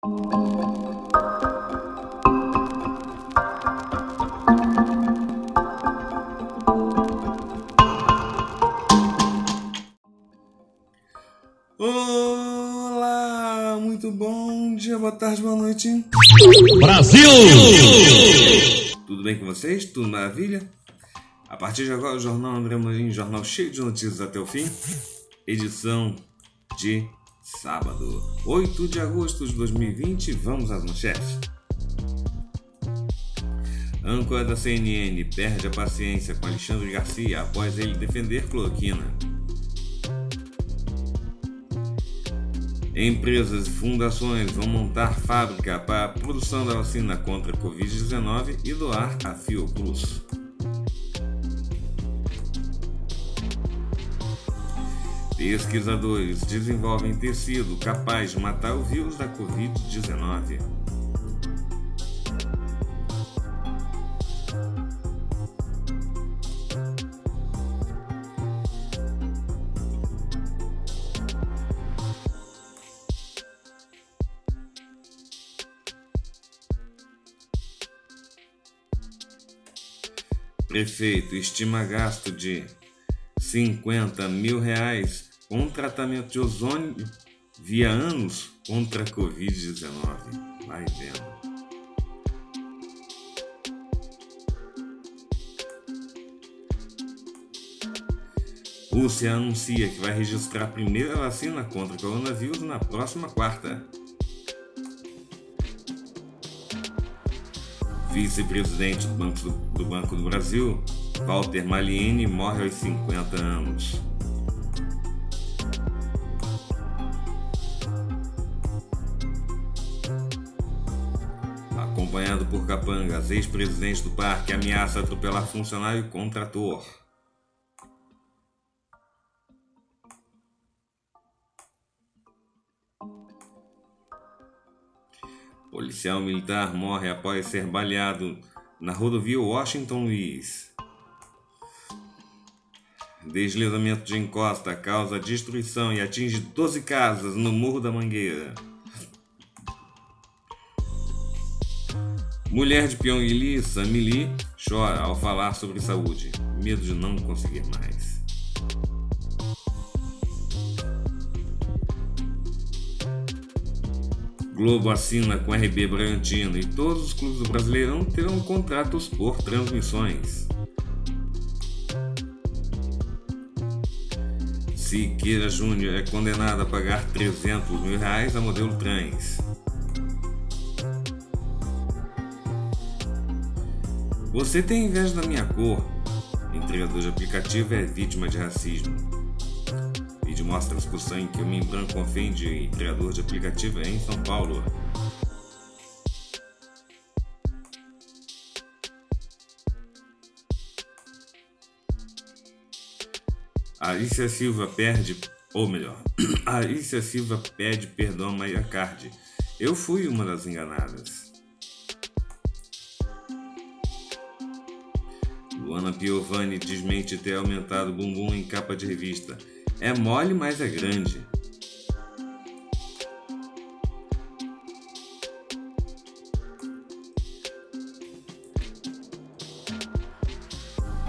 Olá, muito bom dia, boa tarde, boa noite. Brasil! Tudo bem com vocês? Tudo maravilha? A partir de agora, o Jornal André Morim, jornal cheio de notícias até o fim. Edição de sábado, 8 de agosto de 2020. Vamos às manchetes. Âncora da CNN perde a paciência com Alexandre Garcia após ele defender cloroquina. Empresas e fundações vão montar fábrica para a produção da vacina contra a Covid-19 e doar a Fiocruz. Pesquisadores desenvolvem tecido capaz de matar o vírus da Covid-19. Prefeito estima gasto de 50 mil reais com um tratamento de ozônio via anos contra a Covid-19. Vai vendo. Rússia anuncia que vai registrar a primeira vacina contra o coronavírus na próxima quarta. Vice-presidente do, Banco do Brasil, Walter Malini, morre aos 50 anos. acompanhado por capangas, ex-presidente do parque ameaça atropelar funcionário contra Policial militar morre após ser baleado na rodovia Washington Luiz. Deslizamento de encosta causa destruição e atinge 12 casas no Morro da Mangueira. Mulher de Pyong Lee, Samili, chora ao falar sobre saúde. Medo de não conseguir mais. Globo assina com RB Bragantino e todos os clubes do Brasileirão terão contratos por transmissões. Siqueira Júnior é condenado a pagar 300 mil reais a modelo trans. Você tem inveja da minha cor. Entregador de aplicativo é vítima de racismo. Vídeo mostra a discussão em que homem branco ofende entregador de aplicativo em São Paulo. Alicia Silva perde, ou melhor, Alicia Silva pede perdão a Maria Card. Eu fui uma das enganadas. Luana Piovani desmente ter aumentado bumbum em capa de revista. É mole, mas é grande.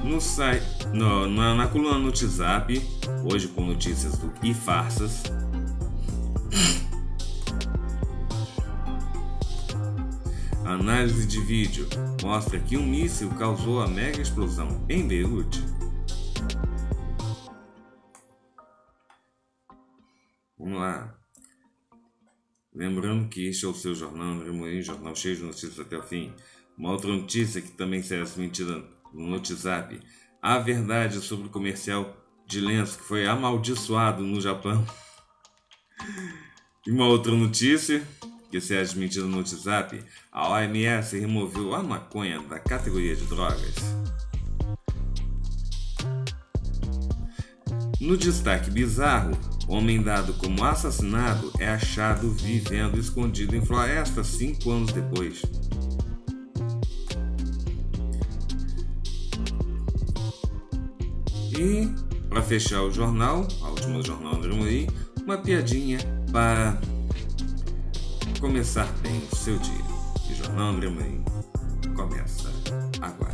No site, no, na, na coluna no WhatsApp, hoje com notícias do e farsas, Análise de vídeo mostra que um míssil causou a mega explosão em Beirute. Vamos lá. Lembrando que este é o seu jornal Remoinho, jornal cheio de notícias até o fim. Uma outra notícia que também será desmentida no WhatsApp. A verdade sobre o comercial de lenço que foi amaldiçoado no Japão. E uma outra notícia que se admitido no WhatsApp, a OMS removeu a maconha da categoria de drogas. No destaque bizarro, homem dado como assassinado é achado vivendo escondido em floresta cinco anos depois. E, para fechar o jornal, a última jornal do Muri, uma piadinha para começar bem o seu dia. O Jornal André Mãe começa agora.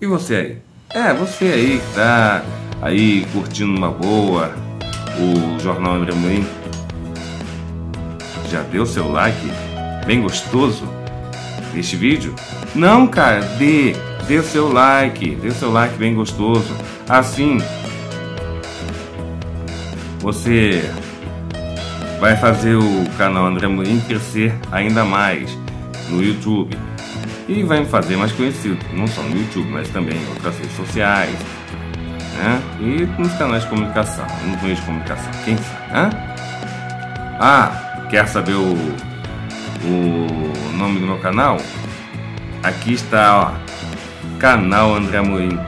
E você aí? É, você aí que tá aí curtindo uma boa o Jornal André Mãe. Já deu seu like? Bem gostoso? Este vídeo? Não, cara, dê, dê seu like, dê seu like bem gostoso. Assim, você vai fazer o canal André Morim crescer ainda mais no YouTube e vai me fazer mais conhecido, não só no YouTube, mas também em outras redes sociais né? e nos canais de comunicação, nos meios de comunicação, quem sabe, né? Ah, quer saber o, o nome do meu canal? Aqui está, ó, canal André Amorim.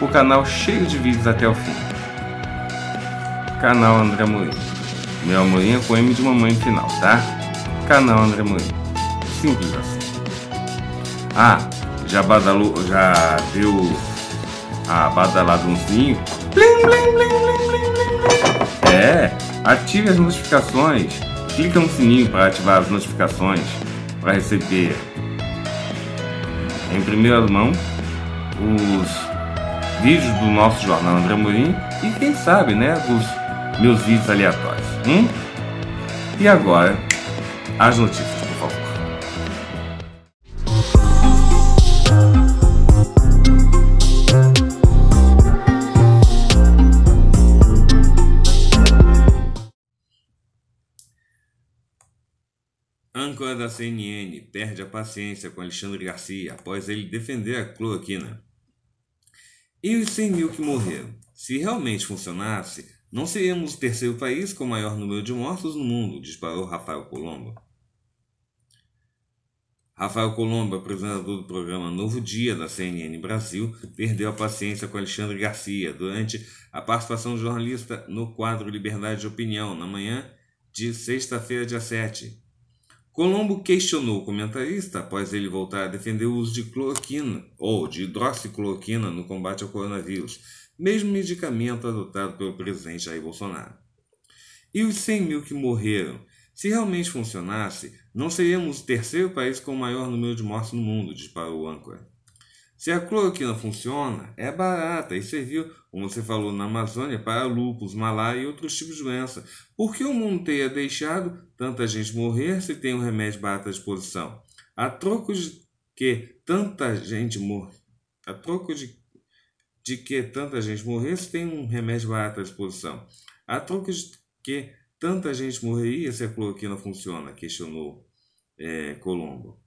O canal cheio de vídeos até o fim. Canal André Amorim. Meu Amorim é com M de mamãe final, tá? Canal André Amorim. Simples assim. Ah, já badalou, já deu a badaladãozinho? Blim, blim, blim, blim, blim, blim. É, ative as notificações. Clica no sininho para ativar as notificações para receber em primeira mão os vídeos do nosso jornal André Morim e quem sabe, né, dos meus vídeos aleatórios. Hum? E agora, as notícias. âncora da CNN perde a paciência com Alexandre Garcia após ele defender a cloroquina. E os 100 mil que morreram? Se realmente funcionasse, não seríamos o terceiro país com o maior número de mortos no mundo, disparou Rafael Colombo. Rafael Colombo, apresentador do programa Novo Dia da CNN Brasil, perdeu a paciência com Alexandre Garcia durante a participação do jornalista no quadro Liberdade de Opinião, na manhã de sexta-feira, dia 7, Colombo questionou o comentarista após ele voltar a defender o uso de cloroquina ou de hidroxicloroquina no combate ao coronavírus, mesmo medicamento adotado pelo presidente Jair Bolsonaro. E os 100 mil que morreram? Se realmente funcionasse, não seríamos o terceiro país com o maior número de mortes no mundo, disparou o âncora. Se a cloroquina funciona, é barata e serviu, como você falou, na Amazônia, para lúpus, malária e outros tipos de doença. Por que o mundo teria deixado tanta gente morrer se tem um remédio barato à disposição? A troco de que tanta gente morre. A troco de, de que tanta gente morrer se tem um remédio barato à disposição. A troco de que tanta gente morreria se a cloroquina funciona, questionou é, Colombo.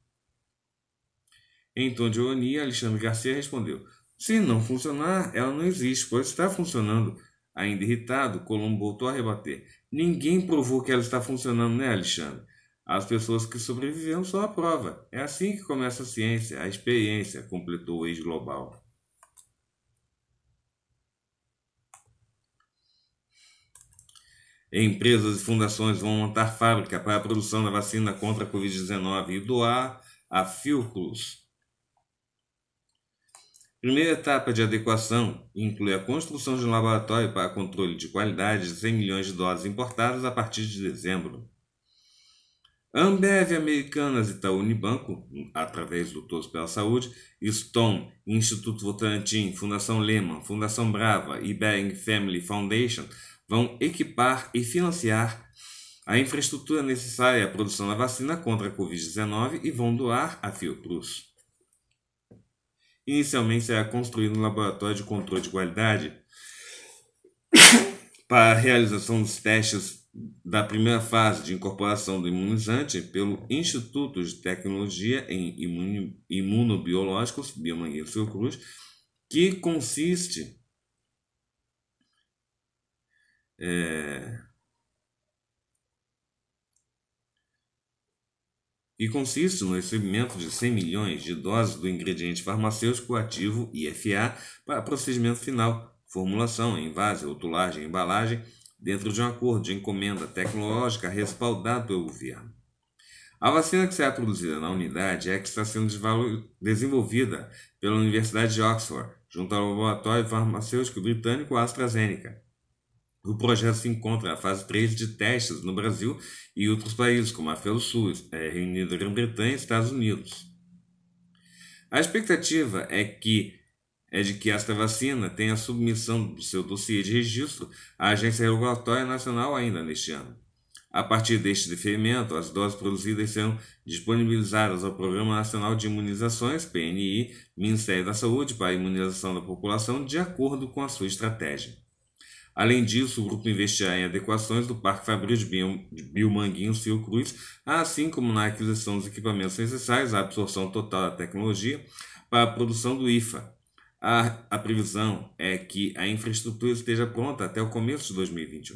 Em tom de ironia, Alexandre Garcia respondeu: Se não funcionar, ela não existe, pois está funcionando. Ainda irritado, Colombo voltou a rebater: Ninguém provou que ela está funcionando, né, Alexandre? As pessoas que sobreviveram são a prova. É assim que começa a ciência, a experiência, completou o ex-global. Empresas e fundações vão montar fábrica para a produção da vacina contra a Covid-19 e doar a Fiocruz Primeira etapa de adequação inclui a construção de um laboratório para controle de qualidade de 100 milhões de doses importadas a partir de dezembro. Ambev Americanas, Itaú Unibanco, através do Todos pela Saúde, Stone, Instituto Votorantim, Fundação Lehman, Fundação Brava e Bering Family Foundation vão equipar e financiar a infraestrutura necessária à produção da vacina contra a Covid-19 e vão doar a Fiocruz. Inicialmente será construído um laboratório de controle de qualidade para a realização dos testes da primeira fase de incorporação do imunizante pelo Instituto de Tecnologia em Imunobiológicos, Biomangueiro Cruz, que consiste é, e consiste no recebimento de 100 milhões de doses do ingrediente farmacêutico ativo IFA para procedimento final, formulação, envase, rotulagem, embalagem, dentro de um acordo de encomenda tecnológica respaldado pelo governo. A vacina que será produzida na unidade é a que está sendo desenvolvida pela Universidade de Oxford, junto ao laboratório farmacêutico britânico AstraZeneca. O projeto se encontra na fase 3 de testes no Brasil e outros países, como a FELSUS, é, Reino Unido, Grã-Bretanha e Estados Unidos. A expectativa é que é de que esta vacina tenha submissão do seu dossiê de registro à Agência Regulatória Nacional ainda neste ano. A partir deste deferimento, as doses produzidas serão disponibilizadas ao Programa Nacional de Imunizações, PNI, Ministério da Saúde, para a imunização da população, de acordo com a sua estratégia. Além disso, o grupo investirá em adequações do Parque Fabris e Fio Cruz, assim como na aquisição dos equipamentos necessários à absorção total da tecnologia para a produção do IFA. A, a previsão é que a infraestrutura esteja pronta até o começo de 2021.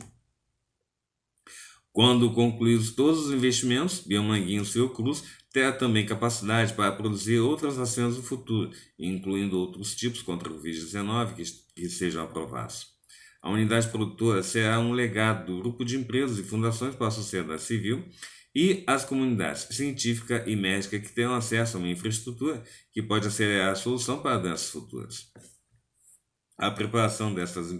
Quando concluídos todos os investimentos, Biomanguinhos Fiocruz terá também capacidade para produzir outras vacinas no futuro, incluindo outros tipos contra o Covid-19 que, que sejam aprovados. A unidade produtora será é um legado do grupo de empresas e fundações para a sociedade civil e as comunidades científica e médica que terão acesso a uma infraestrutura que pode acelerar a solução para doenças futuras. A preparação dessas,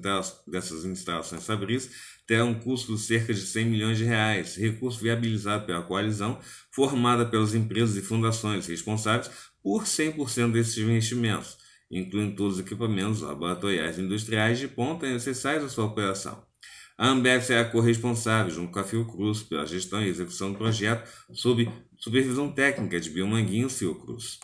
dessas instalações fabris terá um custo de cerca de 100 milhões de reais, recurso viabilizado pela coalizão formada pelas empresas e fundações responsáveis por 100% desses investimentos incluindo todos os equipamentos laboratoriais e industriais de ponta necessários à sua operação. A Ambev será corresponsável, junto com a Fiocruz, pela gestão e execução do projeto sob supervisão técnica de Biomanguinho Fiocruz.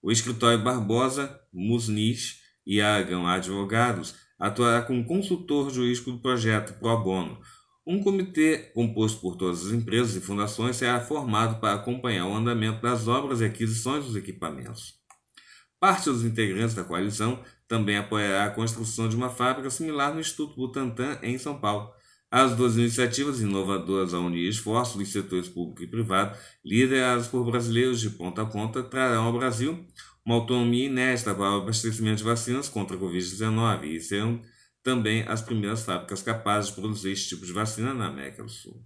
O escritório Barbosa, Musnich e Aragão Advogados atuará como consultor jurídico do projeto Pro Bono. Um comitê composto por todas as empresas e fundações será formado para acompanhar o andamento das obras e aquisições dos equipamentos. Parte dos integrantes da coalizão também apoiará a construção de uma fábrica similar no Instituto Butantan, em São Paulo. As duas iniciativas inovadoras a unir esforços dos setores público e privado, lideradas por brasileiros de ponta a ponta, trarão ao Brasil uma autonomia inédita para o abastecimento de vacinas contra a Covid-19 e serão é também as primeiras fábricas capazes de produzir esse tipo de vacina na América do Sul.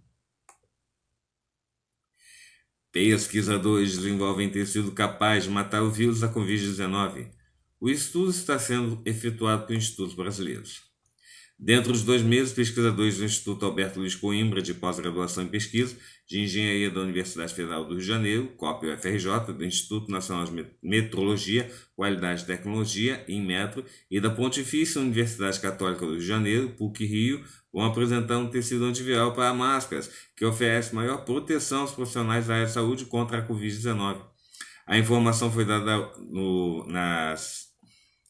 Pesquisadores desenvolvem tecido capaz de matar o vírus da Covid-19. O estudo está sendo efetuado por institutos brasileiros. Dentro dos dois meses, pesquisadores do Instituto Alberto Luiz Coimbra, de pós-graduação em pesquisa de engenharia da Universidade Federal do Rio de Janeiro, COP UFRJ, do Instituto Nacional de Metrologia, Qualidade e Tecnologia, INMETRO, e da Pontifícia Universidade Católica do Rio de Janeiro, PUC-Rio, vão apresentando tecido antiviral para máscaras, que oferece maior proteção aos profissionais da área de saúde contra a Covid-19. A informação foi dada no, na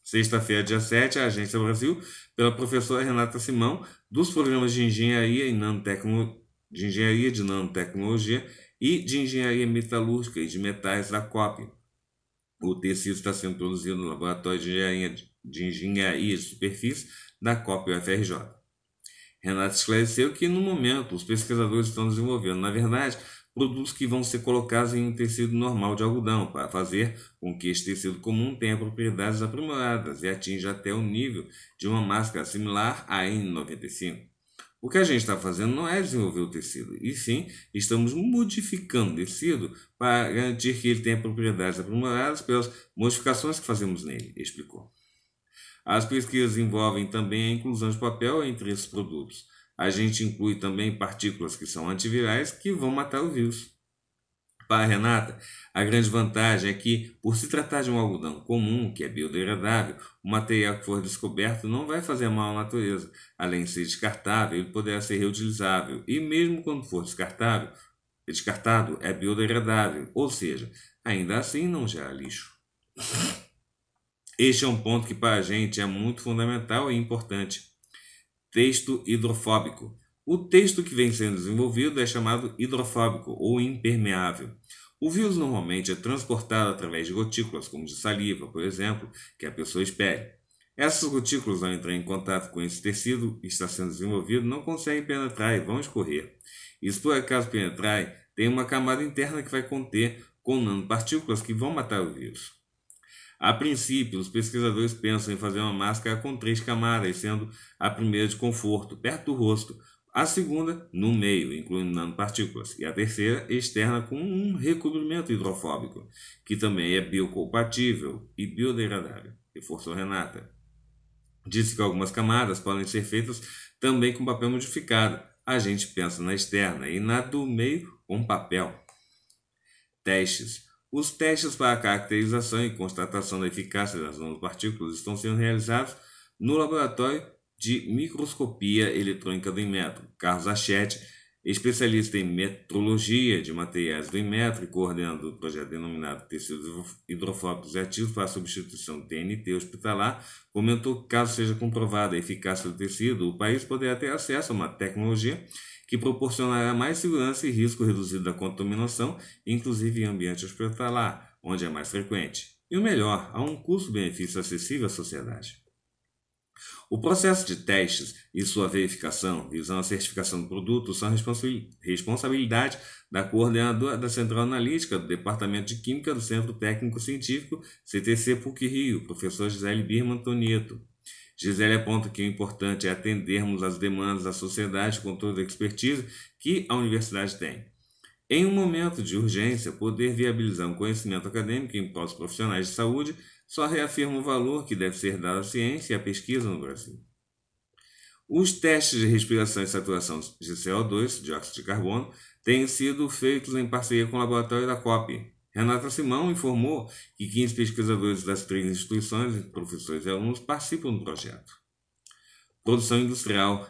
Sexta-feira, dia 7, a Agência Brasil, pela professora Renata Simão, dos programas de Engenharia, e Nanotecno... de, Engenharia de Nanotecnologia e de Engenharia Metalúrgica e de Metais da COP. O tecido está sendo produzido no Laboratório de Engenharia de, Engenharia de Superfície da COP UFRJ. Renato esclareceu que, no momento, os pesquisadores estão desenvolvendo, na verdade, produtos que vão ser colocados em um tecido normal de algodão, para fazer com que este tecido comum tenha propriedades aprimoradas e atinja até o nível de uma máscara similar à N95. O que a gente está fazendo não é desenvolver o tecido, e sim estamos modificando o tecido para garantir que ele tenha propriedades aprimoradas pelas modificações que fazemos nele, explicou. As pesquisas envolvem também a inclusão de papel entre esses produtos. A gente inclui também partículas que são antivirais que vão matar o vírus. Para a Renata, a grande vantagem é que, por se tratar de um algodão comum, que é biodegradável, o material que for descoberto não vai fazer mal à natureza. Além de ser descartável, ele poderá ser reutilizável e, mesmo quando for descartável, descartado, é biodegradável, ou seja, ainda assim não gera lixo. Este é um ponto que para a gente é muito fundamental e importante. Texto hidrofóbico. O texto que vem sendo desenvolvido é chamado hidrofóbico ou impermeável. O vírus normalmente é transportado através de gotículas, como de saliva, por exemplo, que a pessoa espere. Essas gotículas, ao entrar em contato com esse tecido que está sendo desenvolvido, não conseguem penetrar e vão escorrer. E se é, por acaso penetrar, tem uma camada interna que vai conter com nanopartículas que vão matar o vírus. A princípio, os pesquisadores pensam em fazer uma máscara com três camadas, sendo a primeira de conforto, perto do rosto, a segunda no meio, incluindo nanopartículas, e a terceira externa com um recobrimento hidrofóbico, que também é biocompatível e biodegradável, reforçou Renata. Disse que algumas camadas podem ser feitas também com papel modificado. A gente pensa na externa e na do meio com papel. Testes. Os testes para caracterização e constatação da eficácia das nanopartículas estão sendo realizados no Laboratório de Microscopia Eletrônica do Inmetro. Carlos Achete, especialista em metrologia de materiais do Inmetro e coordenador do projeto denominado Tecidos Hidrofóbicos e Ativos para a Substituição do TNT Hospitalar, comentou que caso seja comprovada a eficácia do tecido, o país poderá ter acesso a uma tecnologia que proporcionará mais segurança e risco reduzido da contaminação, inclusive em ambiente hospitalar, onde é mais frequente. E o melhor, há um custo-benefício acessível à sociedade. O processo de testes e sua verificação, visando a certificação do produto, são responsabilidade da coordenadora da Central Analítica do Departamento de Química do Centro Técnico Científico, CTC PUC-Rio, professor Gisele Birman Tonieto. Gisele aponta que o importante é atendermos às demandas da sociedade com toda a expertise que a universidade tem. Em um momento de urgência, poder viabilizar um conhecimento acadêmico em pós profissionais de saúde só reafirma o valor que deve ser dado à ciência e à pesquisa no Brasil. Os testes de respiração e saturação de CO2, dióxido de carbono, têm sido feitos em parceria com o laboratório da COP, Renata Simão informou que 15 pesquisadores das três instituições, professores e alunos, participam do projeto. Produção industrial.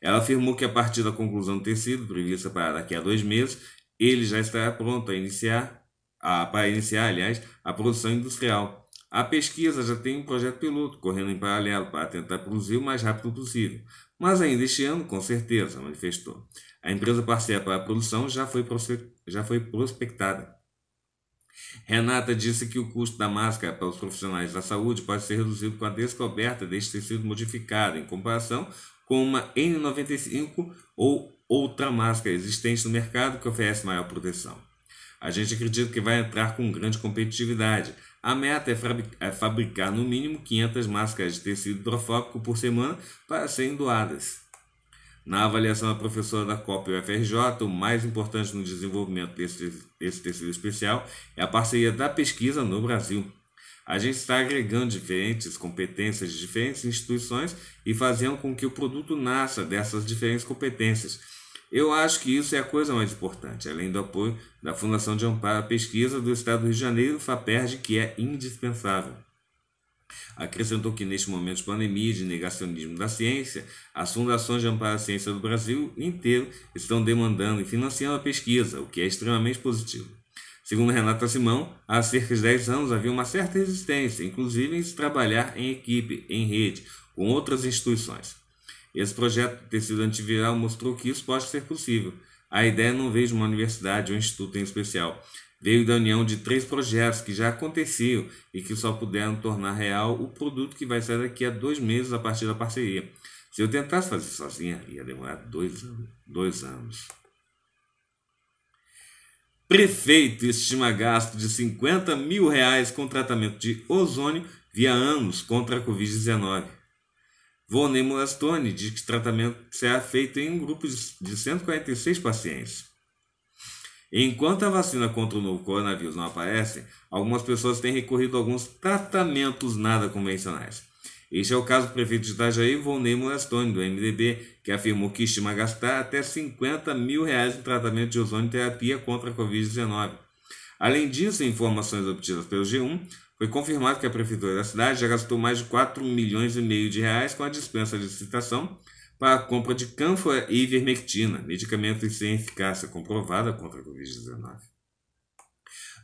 Ela afirmou que a partir da conclusão do tecido, prevista para daqui a dois meses, ele já estará pronto a iniciar, a, para iniciar, aliás, a produção industrial. A pesquisa já tem um projeto piloto correndo em paralelo para tentar produzir o mais rápido possível, mas ainda este ano, com certeza, manifestou. A empresa parceira para a produção já foi, já foi prospectada. Renata disse que o custo da máscara para os profissionais da saúde pode ser reduzido com a descoberta deste tecido modificado, em comparação com uma N95 ou outra máscara existente no mercado que oferece maior proteção. A gente acredita que vai entrar com grande competitividade. A meta é, é fabricar no mínimo 500 máscaras de tecido hidrofóbico por semana para serem doadas. Na avaliação da professora da COP e UFRJ, o mais importante no desenvolvimento desse, desse tecido especial é a parceria da pesquisa no Brasil. A gente está agregando diferentes competências de diferentes instituições e fazendo com que o produto nasça dessas diferentes competências. Eu acho que isso é a coisa mais importante, além do apoio da Fundação de Amparo à Pesquisa do Estado do Rio de Janeiro, FAPERJ, que é indispensável. Acrescentou que, neste momento de pandemia e de negacionismo da ciência, as fundações de amparo à ciência do Brasil inteiro estão demandando e financiando a pesquisa, o que é extremamente positivo. Segundo Renata Simão, há cerca de 10 anos havia uma certa resistência, inclusive em se trabalhar em equipe, em rede, com outras instituições. Esse projeto de tecido antiviral mostrou que isso pode ser possível. A ideia é não veio de uma universidade ou um instituto em especial, Veio da união de três projetos que já aconteciam e que só puderam tornar real o produto que vai sair daqui a dois meses a partir da parceria. Se eu tentasse fazer sozinha, ia demorar dois, dois anos. Prefeito estima gasto de 50 mil reais com tratamento de ozônio via anos contra a Covid-19. Vonei Molastone diz que tratamento será feito em grupos de 146 pacientes. Enquanto a vacina contra o novo coronavírus não aparece, algumas pessoas têm recorrido a alguns tratamentos nada convencionais. Este é o caso do prefeito de Itajaí, Volney Morastone, do MDB, que afirmou que estima gastar até 50 mil reais em tratamento de terapia contra a Covid-19. Além disso, em informações obtidas pelo G1, foi confirmado que a prefeitura da cidade já gastou mais de 4 milhões e meio de reais com a dispensa de licitação para a compra de cânfora e ivermectina, medicamentos sem eficácia comprovada contra a Covid-19.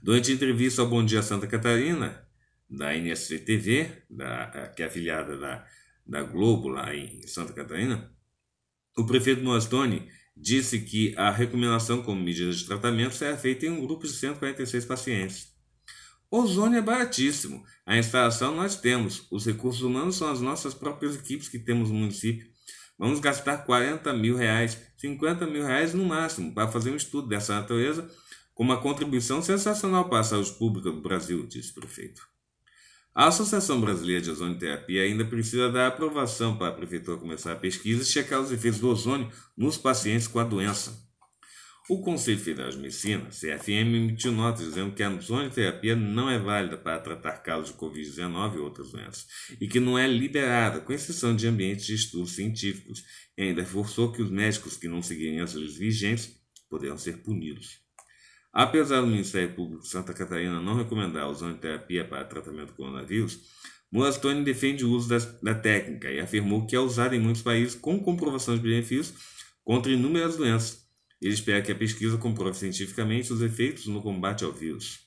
Durante entrevista ao Bom Dia Santa Catarina, da NSTV, da, eh, que é afiliada da, da Globo lá em Santa Catarina, o prefeito Mostoni disse que a recomendação como medida de tratamento será feita em um grupo de 146 pacientes. Ozônio é baratíssimo. A instalação nós temos. Os recursos humanos são as nossas próprias equipes que temos no município. Vamos gastar 40 mil reais, 50 mil reais no máximo, para fazer um estudo dessa natureza, com uma contribuição sensacional para a saúde pública do Brasil, disse o prefeito. A Associação Brasileira de Ozonoterapia ainda precisa dar aprovação para a prefeitura começar a pesquisa e checar os efeitos do ozônio nos pacientes com a doença. O Conselho Federal de Medicina, CFM, emitiu nota dizendo que a terapia não é válida para tratar casos de Covid-19 e outras doenças, e que não é liberada, com exceção de ambientes de estudos científicos, e ainda reforçou que os médicos que não seguirem as leis vigentes poderão ser punidos. Apesar do Ministério Público de Santa Catarina não recomendar a terapia para tratamento do coronavírus, Molastone defende o uso da técnica e afirmou que é usada em muitos países com comprovação de benefícios contra inúmeras doenças, ele espera que a pesquisa comprove cientificamente os efeitos no combate ao vírus.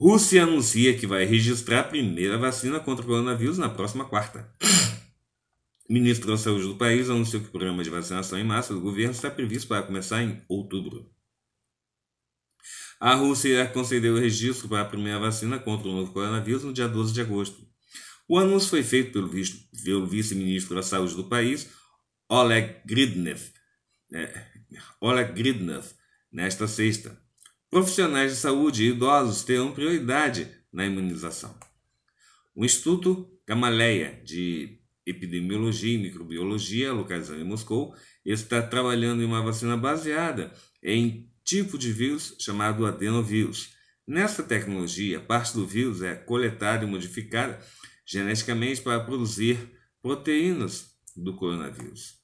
Rússia anuncia que vai registrar a primeira vacina contra o coronavírus na próxima quarta. O ministro da Saúde do país anunciou que o programa de vacinação em massa do governo está previsto para começar em outubro. A Rússia irá conceder o registro para a primeira vacina contra o novo coronavírus no dia 12 de agosto. O anúncio foi feito pelo, vice-ministro da Saúde do país, Oleg Gridnev, né? Oleg Gridnev, nesta sexta. Profissionais de saúde e idosos terão prioridade na imunização. O Instituto Gamaleya de Epidemiologia e Microbiologia, localizado em Moscou, está trabalhando em uma vacina baseada em tipo de vírus chamado adenovírus. Nessa tecnologia, parte do vírus é coletada e modificada geneticamente para produzir proteínas do coronavírus.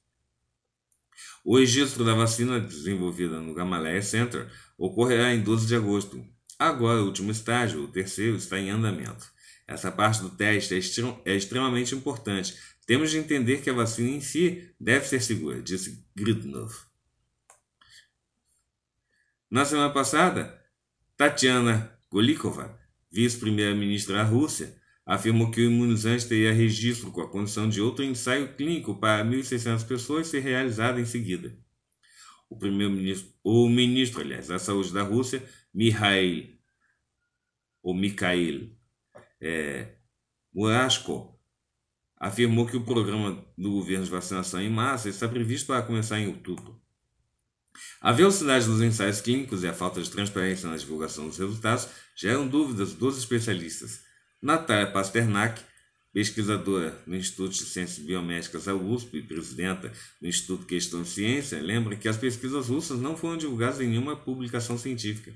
O registro da vacina desenvolvida no Gamaleya Center ocorrerá em 12 de agosto. Agora, o último estágio, o terceiro, está em andamento. Essa parte do teste é, é extremamente importante. Temos de entender que a vacina em si deve ser segura, disse Gridnov. Na semana passada, Tatiana Golikova, vice-primeira-ministra da Rússia, afirmou que o imunizante teria registro com a condição de outro ensaio clínico para 1.600 pessoas ser realizado em seguida. O primeiro-ministro, o ministro, aliás, da Saúde da Rússia, Mikhail, ou Mikhail é, Murashko, afirmou que o programa do governo de vacinação em massa está previsto para começar em outubro. A velocidade dos ensaios clínicos e a falta de transparência na divulgação dos resultados geram dúvidas dos especialistas. Natália Pasternak, pesquisadora no Instituto de Ciências Biomédicas da USP e presidenta do Instituto Questão de Ciência, lembra que as pesquisas russas não foram divulgadas em nenhuma publicação científica.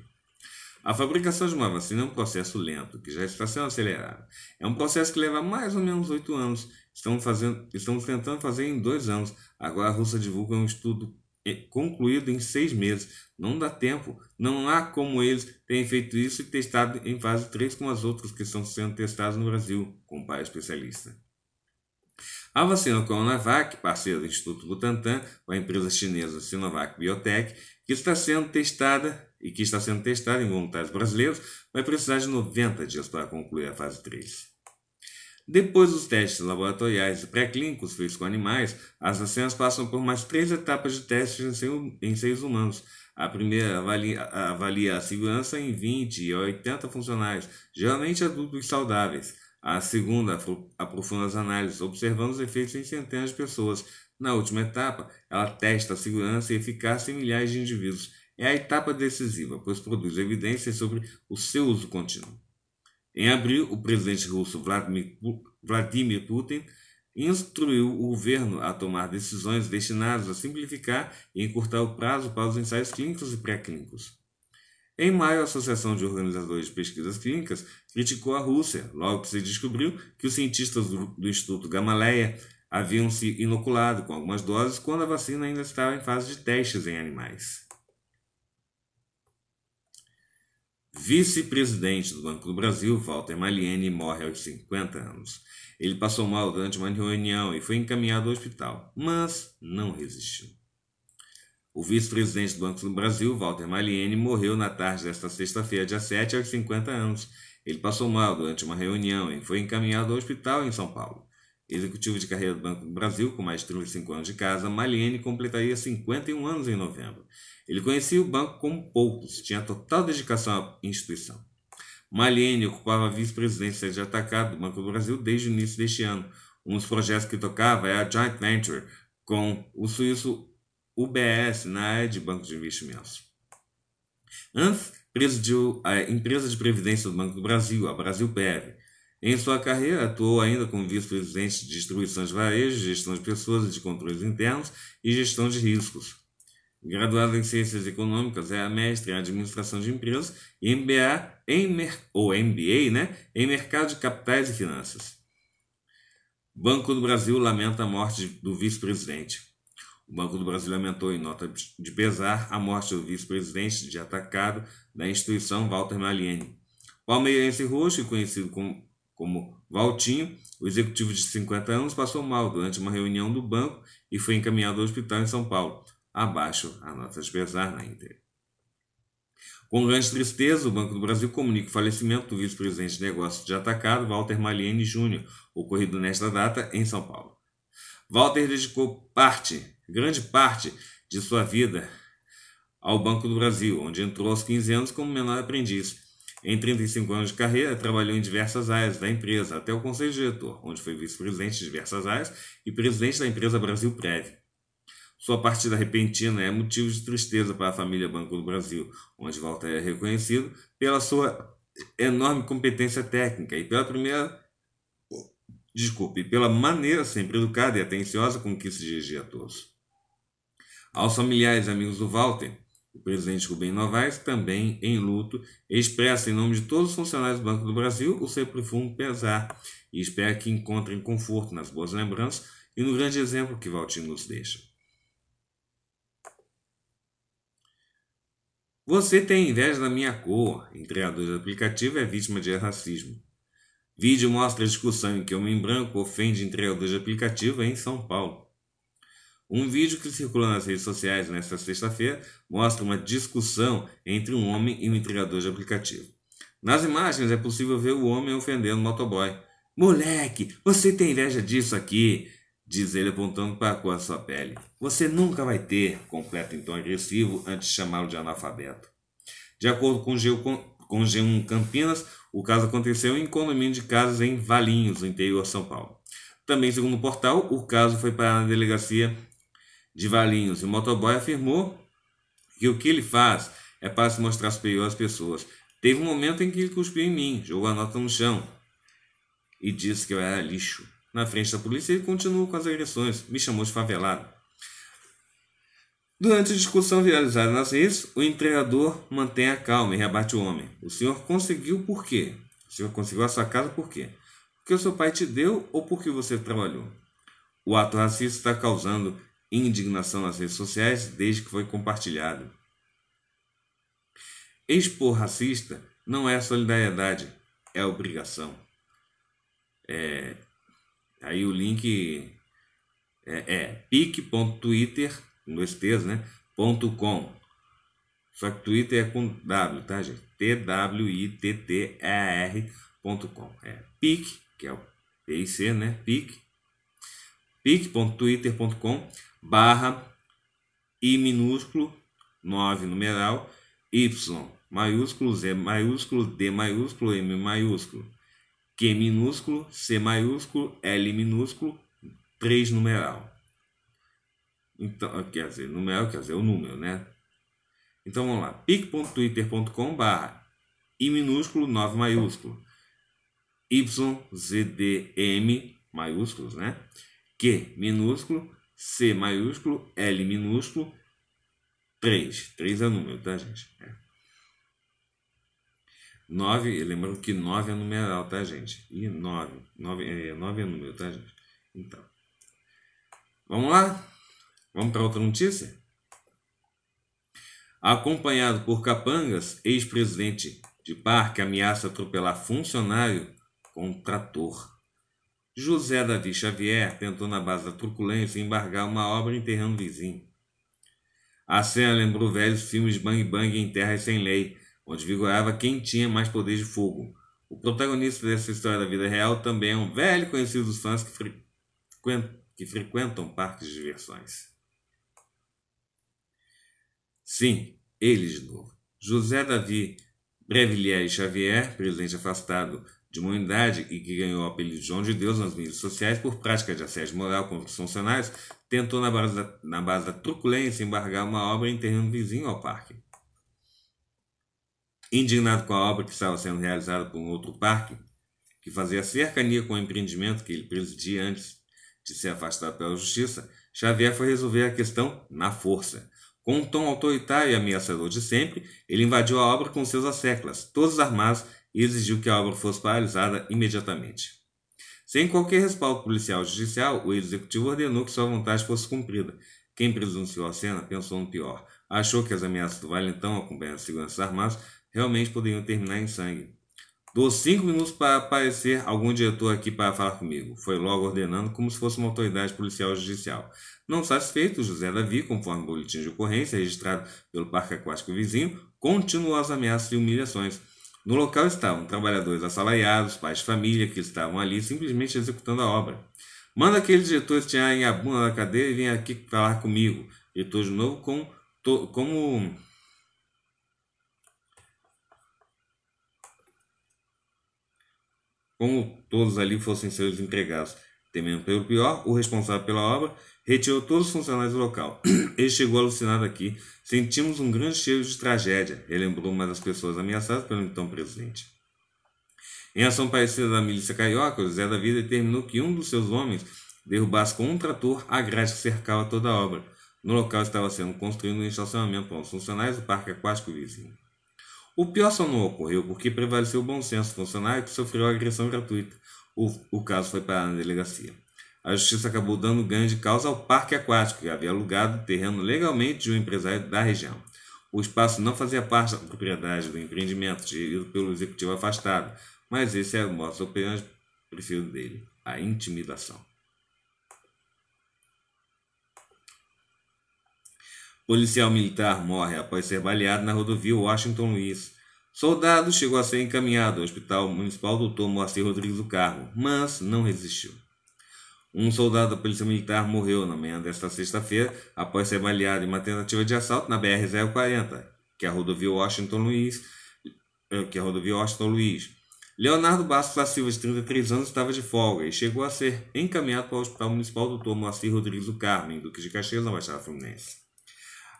A fabricação de uma vacina é um processo lento, que já está sendo acelerado. É um processo que leva mais ou menos oito anos. Estamos, fazendo, estamos tentando fazer em dois anos. Agora a Rússia divulga um estudo concluído em seis meses. Não dá tempo, não há como eles terem feito isso e testado em fase 3 com as outras que estão sendo testadas no Brasil, compara especialista. A vacina Coronavac, parceira do Instituto Butantan, com a empresa chinesa Sinovac Biotech, que está sendo testada e que está sendo testada em voluntários brasileiros, vai precisar de 90 dias para concluir a fase 3. Depois dos testes laboratoriais e pré-clínicos feitos com animais, as vacinas passam por mais três etapas de testes em seres humanos. A primeira avalia, avalia a segurança em 20 a 80 funcionários, geralmente adultos saudáveis. A segunda aprofunda as análises, observando os efeitos em centenas de pessoas. Na última etapa, ela testa a segurança e eficácia em milhares de indivíduos. É a etapa decisiva, pois produz evidências sobre o seu uso contínuo. Em abril, o presidente russo Vladimir Putin instruiu o governo a tomar decisões destinadas a simplificar e encurtar o prazo para os ensaios clínicos e pré-clínicos. Em maio, a Associação de Organizadores de Pesquisas Clínicas criticou a Rússia, logo que se descobriu que os cientistas do Instituto Gamaleya haviam se inoculado com algumas doses quando a vacina ainda estava em fase de testes em animais. Vice-presidente do Banco do Brasil, Walter Maliene, morre aos 50 anos. Ele passou mal durante uma reunião e foi encaminhado ao hospital, mas não resistiu. O vice-presidente do Banco do Brasil, Walter Maliene, morreu na tarde desta sexta-feira, dia 7, aos 50 anos. Ele passou mal durante uma reunião e foi encaminhado ao hospital em São Paulo. Executivo de carreira do Banco do Brasil, com mais de 35 anos de casa, Maliene completaria 51 anos em novembro. Ele conhecia o banco como poucos, tinha total dedicação à instituição. Maliene ocupava a vice-presidência de atacado do Banco do Brasil desde o início deste ano. Um dos projetos que tocava é a joint venture com o suíço UBS na área de banco de investimentos. Antes, presidiu a empresa de previdência do Banco do Brasil, a Brasil Brasilprev. Em sua carreira, atuou ainda como vice-presidente de distribuição de varejo, gestão de pessoas e de controles internos e gestão de riscos. Graduado em Ciências Econômicas, é a mestre em Administração de Empresas e MBA em, ou MBA né, em Mercado de Capitais e Finanças. Banco do Brasil lamenta a morte do vice-presidente. O Banco do Brasil lamentou em nota de pesar a morte do vice-presidente de atacado da instituição Walter Maliene. Palmeirense roxo, conhecido como, como Valtinho, o executivo de 50 anos, passou mal durante uma reunião do banco e foi encaminhado ao hospital em São Paulo abaixo a de pesar na íntegra. Com grande tristeza, o Banco do Brasil comunica o falecimento do vice-presidente de negócios de atacado, Walter Maliene Júnior, ocorrido nesta data em São Paulo. Walter dedicou parte, grande parte, de sua vida ao Banco do Brasil, onde entrou aos 15 anos como menor aprendiz. Em 35 anos de carreira, trabalhou em diversas áreas da empresa, até o conselho diretor, onde foi vice-presidente de diversas áreas e presidente da empresa Brasil Prev. Sua partida repentina é motivo de tristeza para a família Banco do Brasil, onde Walter é reconhecido pela sua enorme competência técnica e pela primeira desculpe, pela maneira sempre educada e atenciosa com que se dirigia a todos. Aos familiares e amigos do Walter, o presidente Rubem Novaes, também em luto, expressa em nome de todos os funcionários do Banco do Brasil o seu profundo pesar e espera que encontrem conforto nas boas lembranças e no grande exemplo que Valtinho nos deixa. Você tem inveja da minha cor. Entregador de aplicativo é vítima de racismo. Vídeo mostra a discussão em que homem branco ofende entregador de aplicativo em São Paulo. Um vídeo que circula nas redes sociais nesta sexta-feira mostra uma discussão entre um homem e um entregador de aplicativo. Nas imagens é possível ver o homem ofendendo o motoboy. Moleque, você tem inveja disso aqui? diz ele apontando para a cor da sua pele. Você nunca vai ter, completa em tom agressivo, antes de chamá-lo de analfabeto. De acordo com o G1 Campinas, o caso aconteceu em condomínio de casas em Valinhos, no interior de São Paulo. Também, segundo o portal, o caso foi parar na delegacia de Valinhos e o motoboy afirmou que o que ele faz é para se mostrar superior às pessoas. Teve um momento em que ele cuspiu em mim, jogou a nota no chão e disse que eu era lixo. Na frente da polícia, ele continuou com as agressões. Me chamou de favelado. Durante a discussão realizada nas redes, o entregador mantém a calma e rebate o homem. O senhor conseguiu por quê? O senhor conseguiu a sua casa por quê? Porque o seu pai te deu ou porque você trabalhou? O ato racista está causando indignação nas redes sociais desde que foi compartilhado. Expor racista não é solidariedade, é obrigação. É, Aí o link é, é pic.twitter, dois T's, né? Ponto .com. Só que Twitter é com W, tá, gente? T-W-I-T-T-E-R.com. É pic, que é o PIC, né? Pic. pic.twitter.com barra I minúsculo 9 numeral Y maiúsculo Z maiúsculo D maiúsculo M maiúsculo Q minúsculo, C maiúsculo, L minúsculo, 3 numeral. Então, ah, quer dizer, numeral quer dizer o número, né? Então vamos lá, pic.twitter.com barra I minúsculo, 9 maiúsculo, YZDM maiúsculos, né? Q minúsculo, C maiúsculo, L minúsculo, 3. 3 é o número, tá, gente? É. 9, lembrando que 9 é numeral, tá, gente? E 9, 9 é, 9 é número, tá, gente? Então, vamos lá? Vamos para outra notícia? Acompanhado por capangas, ex-presidente de parque ameaça atropelar funcionário com trator. José Davi Xavier tentou, na base da truculência, embargar uma obra em terreno vizinho. A cena lembrou velhos filmes Bang Bang em Terra Sem Lei, onde vigorava quem tinha mais poder de fogo. O protagonista dessa história da vida real também é um velho conhecido dos fãs que, frequentam, que frequentam parques de diversões. Sim, ele de novo. José Davi e Xavier, presidente afastado de uma unidade e que ganhou o apelido de João de Deus nas mídias sociais por prática de assédio moral contra os funcionários, tentou, na base da, na base da truculência, embargar uma obra em terreno vizinho ao parque. Indignado com a obra que estava sendo realizada por um outro parque, que fazia cercania com o empreendimento que ele presidia antes de ser afastado pela justiça, Xavier foi resolver a questão na força. Com um tom autoritário e ameaçador de sempre, ele invadiu a obra com seus asseclas, todos armados, e exigiu que a obra fosse paralisada imediatamente. Sem qualquer respaldo policial ou judicial, o executivo ordenou que sua vontade fosse cumprida. Quem presenciou a cena pensou no pior. Achou que as ameaças do valentão acompanhando seguranças armadas realmente poderiam terminar em sangue. Dou cinco minutos para aparecer algum diretor aqui para falar comigo. Foi logo ordenando como se fosse uma autoridade policial judicial. Não satisfeito, José Davi, conforme o boletim de ocorrência registrado pelo Parque Aquático Vizinho, continuou as ameaças e humilhações. No local estavam trabalhadores assalariados, pais de família que estavam ali simplesmente executando a obra. Manda diretor diretores tirarem a bunda da cadeira e vêm aqui falar comigo. Diretor de novo com como como todos ali fossem seus empregados. Temendo pelo pior, o responsável pela obra retirou todos os funcionários do local. Ele chegou alucinado aqui. Sentimos um grande cheiro de tragédia, relembrou uma das pessoas ameaçadas pelo então presidente. Em ação parecida da milícia carioca, José da Vida determinou que um dos seus homens derrubasse com um trator a grade que cercava toda a obra. No local estava sendo construído um estacionamento para os funcionários do parque aquático vizinho. O pior só não ocorreu porque prevaleceu o bom senso do funcionário que sofreu agressão gratuita. O, o caso foi parado na delegacia. A justiça acabou dando ganho de causa ao parque aquático, que havia alugado terreno legalmente de um empresário da região. O espaço não fazia parte da propriedade do empreendimento gerido pelo executivo afastado, mas esse é o modo operante preferido dele, a intimidação. Policial militar morre após ser baleado na rodovia Washington Luiz. Soldado chegou a ser encaminhado ao Hospital Municipal Dr. Moacir Rodrigues do Carmo, mas não resistiu. Um soldado da Polícia Militar morreu na manhã desta sexta-feira após ser baleado em uma tentativa de assalto na BR-040, que é a rodovia Washington Luiz, eh, que é a rodovia Washington Luiz. Leonardo Bastos da Silva, de 33 anos, estava de folga e chegou a ser encaminhado para o Hospital Municipal Dr. Moacir Rodrigues do Carmo, em Duque de Caxias, na Baixada Fluminense.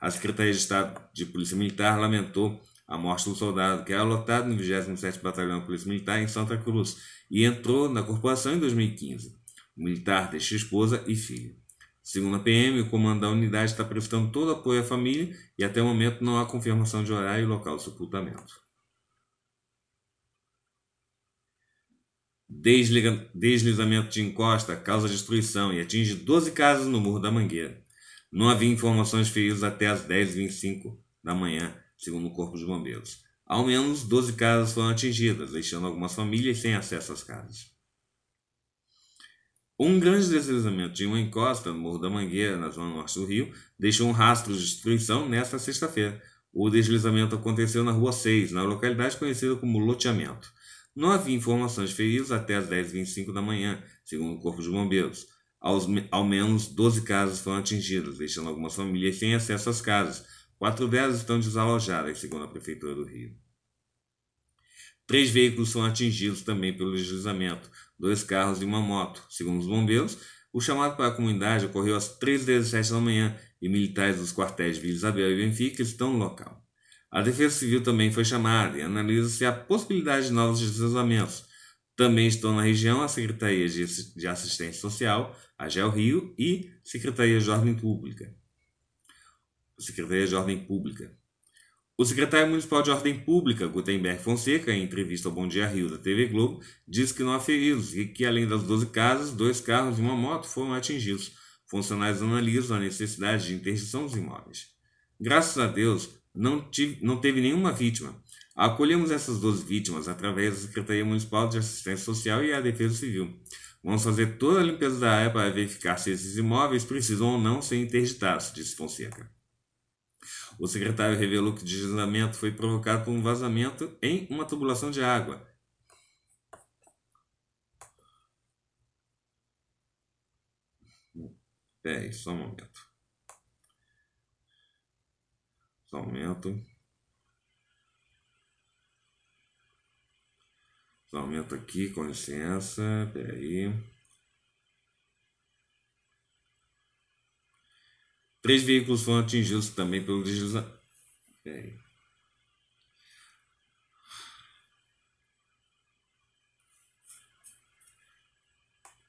A Secretaria de Estado de Polícia Militar lamentou a morte do soldado que era lotado no 27º Batalhão da Polícia Militar em Santa Cruz e entrou na corporação em 2015. O militar deixa esposa e filho. Segundo a PM, o comando da unidade está prestando todo apoio à família e até o momento não há confirmação de horário e local do sepultamento. Desliga, deslizamento de encosta causa destruição e atinge 12 casas no Morro da Mangueira. Não havia informações de feridos até as 10h25 da manhã, segundo o Corpo de Bombeiros. Ao menos 12 casas foram atingidas, deixando algumas famílias sem acesso às casas. Um grande deslizamento de uma encosta no Morro da Mangueira, na zona norte do Rio, deixou um rastro de destruição nesta sexta-feira. O deslizamento aconteceu na Rua 6, na localidade conhecida como Loteamento. Não havia informações feridas até as 10h25 da manhã, segundo o Corpo de Bombeiros aos, ao menos 12 casas foram atingidas, deixando algumas famílias sem acesso às casas. Quatro delas estão desalojadas, segundo a Prefeitura do Rio. Três veículos foram atingidos também pelo deslizamento, dois carros e uma moto. Segundo os bombeiros, o chamado para a comunidade ocorreu às 3h17 da manhã e militares dos quartéis Vila Isabel e Benfica estão no local. A Defesa Civil também foi chamada e analisa-se a possibilidade de novos deslizamentos. Também estão na região a Secretaria de Assistência Social, a Rio e Secretarias de Ordem Pública. Secretaria de Ordem Pública. O secretário municipal de Ordem Pública, Gutenberg Fonseca, em entrevista ao Bom Dia Rio da TV Globo, disse que não há feridos e que, além das 12 casas, dois carros e uma moto foram atingidos. Funcionários analisam a necessidade de interdição dos imóveis. Graças a Deus, não, tive, não teve nenhuma vítima. Acolhemos essas 12 vítimas através da Secretaria Municipal de Assistência Social e a Defesa Civil. Vamos fazer toda a limpeza da área para verificar se esses imóveis precisam ou não ser interditados, disse Fonseca. O secretário revelou que o deslizamento foi provocado por um vazamento em uma tubulação de água. Peraí, só um momento. Só um momento. Aumento aqui, com licença, peraí. 3 veículos foram atingidos também pelo deslizamento. Peraí.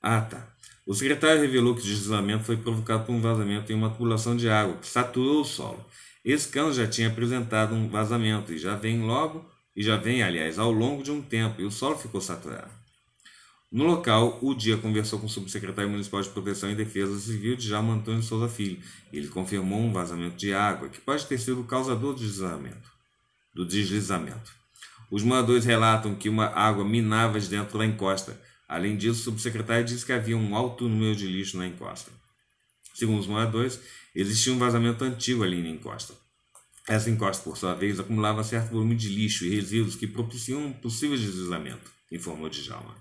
Ah, tá. O secretário revelou que o deslizamento foi provocado por um vazamento em uma tubulação de água que saturou o solo. Esse cano já tinha apresentado um vazamento e já vem logo e já vem, aliás, ao longo de um tempo, e o solo ficou saturado. No local, o Dia conversou com o subsecretário municipal de Proteção e Defesa Civil, Djalma Antônio Souza Filho. Ele confirmou um vazamento de água que pode ter sido o causador do deslizamento. Do deslizamento. Os moradores relatam que uma água minava de dentro da encosta. Além disso, o subsecretário disse que havia um alto número de lixo na encosta. Segundo os moradores, existia um vazamento antigo ali na encosta. Essa encosta, por sua vez, acumulava certo volume de lixo e resíduos que propiciam um possível deslizamento, informou Djalma.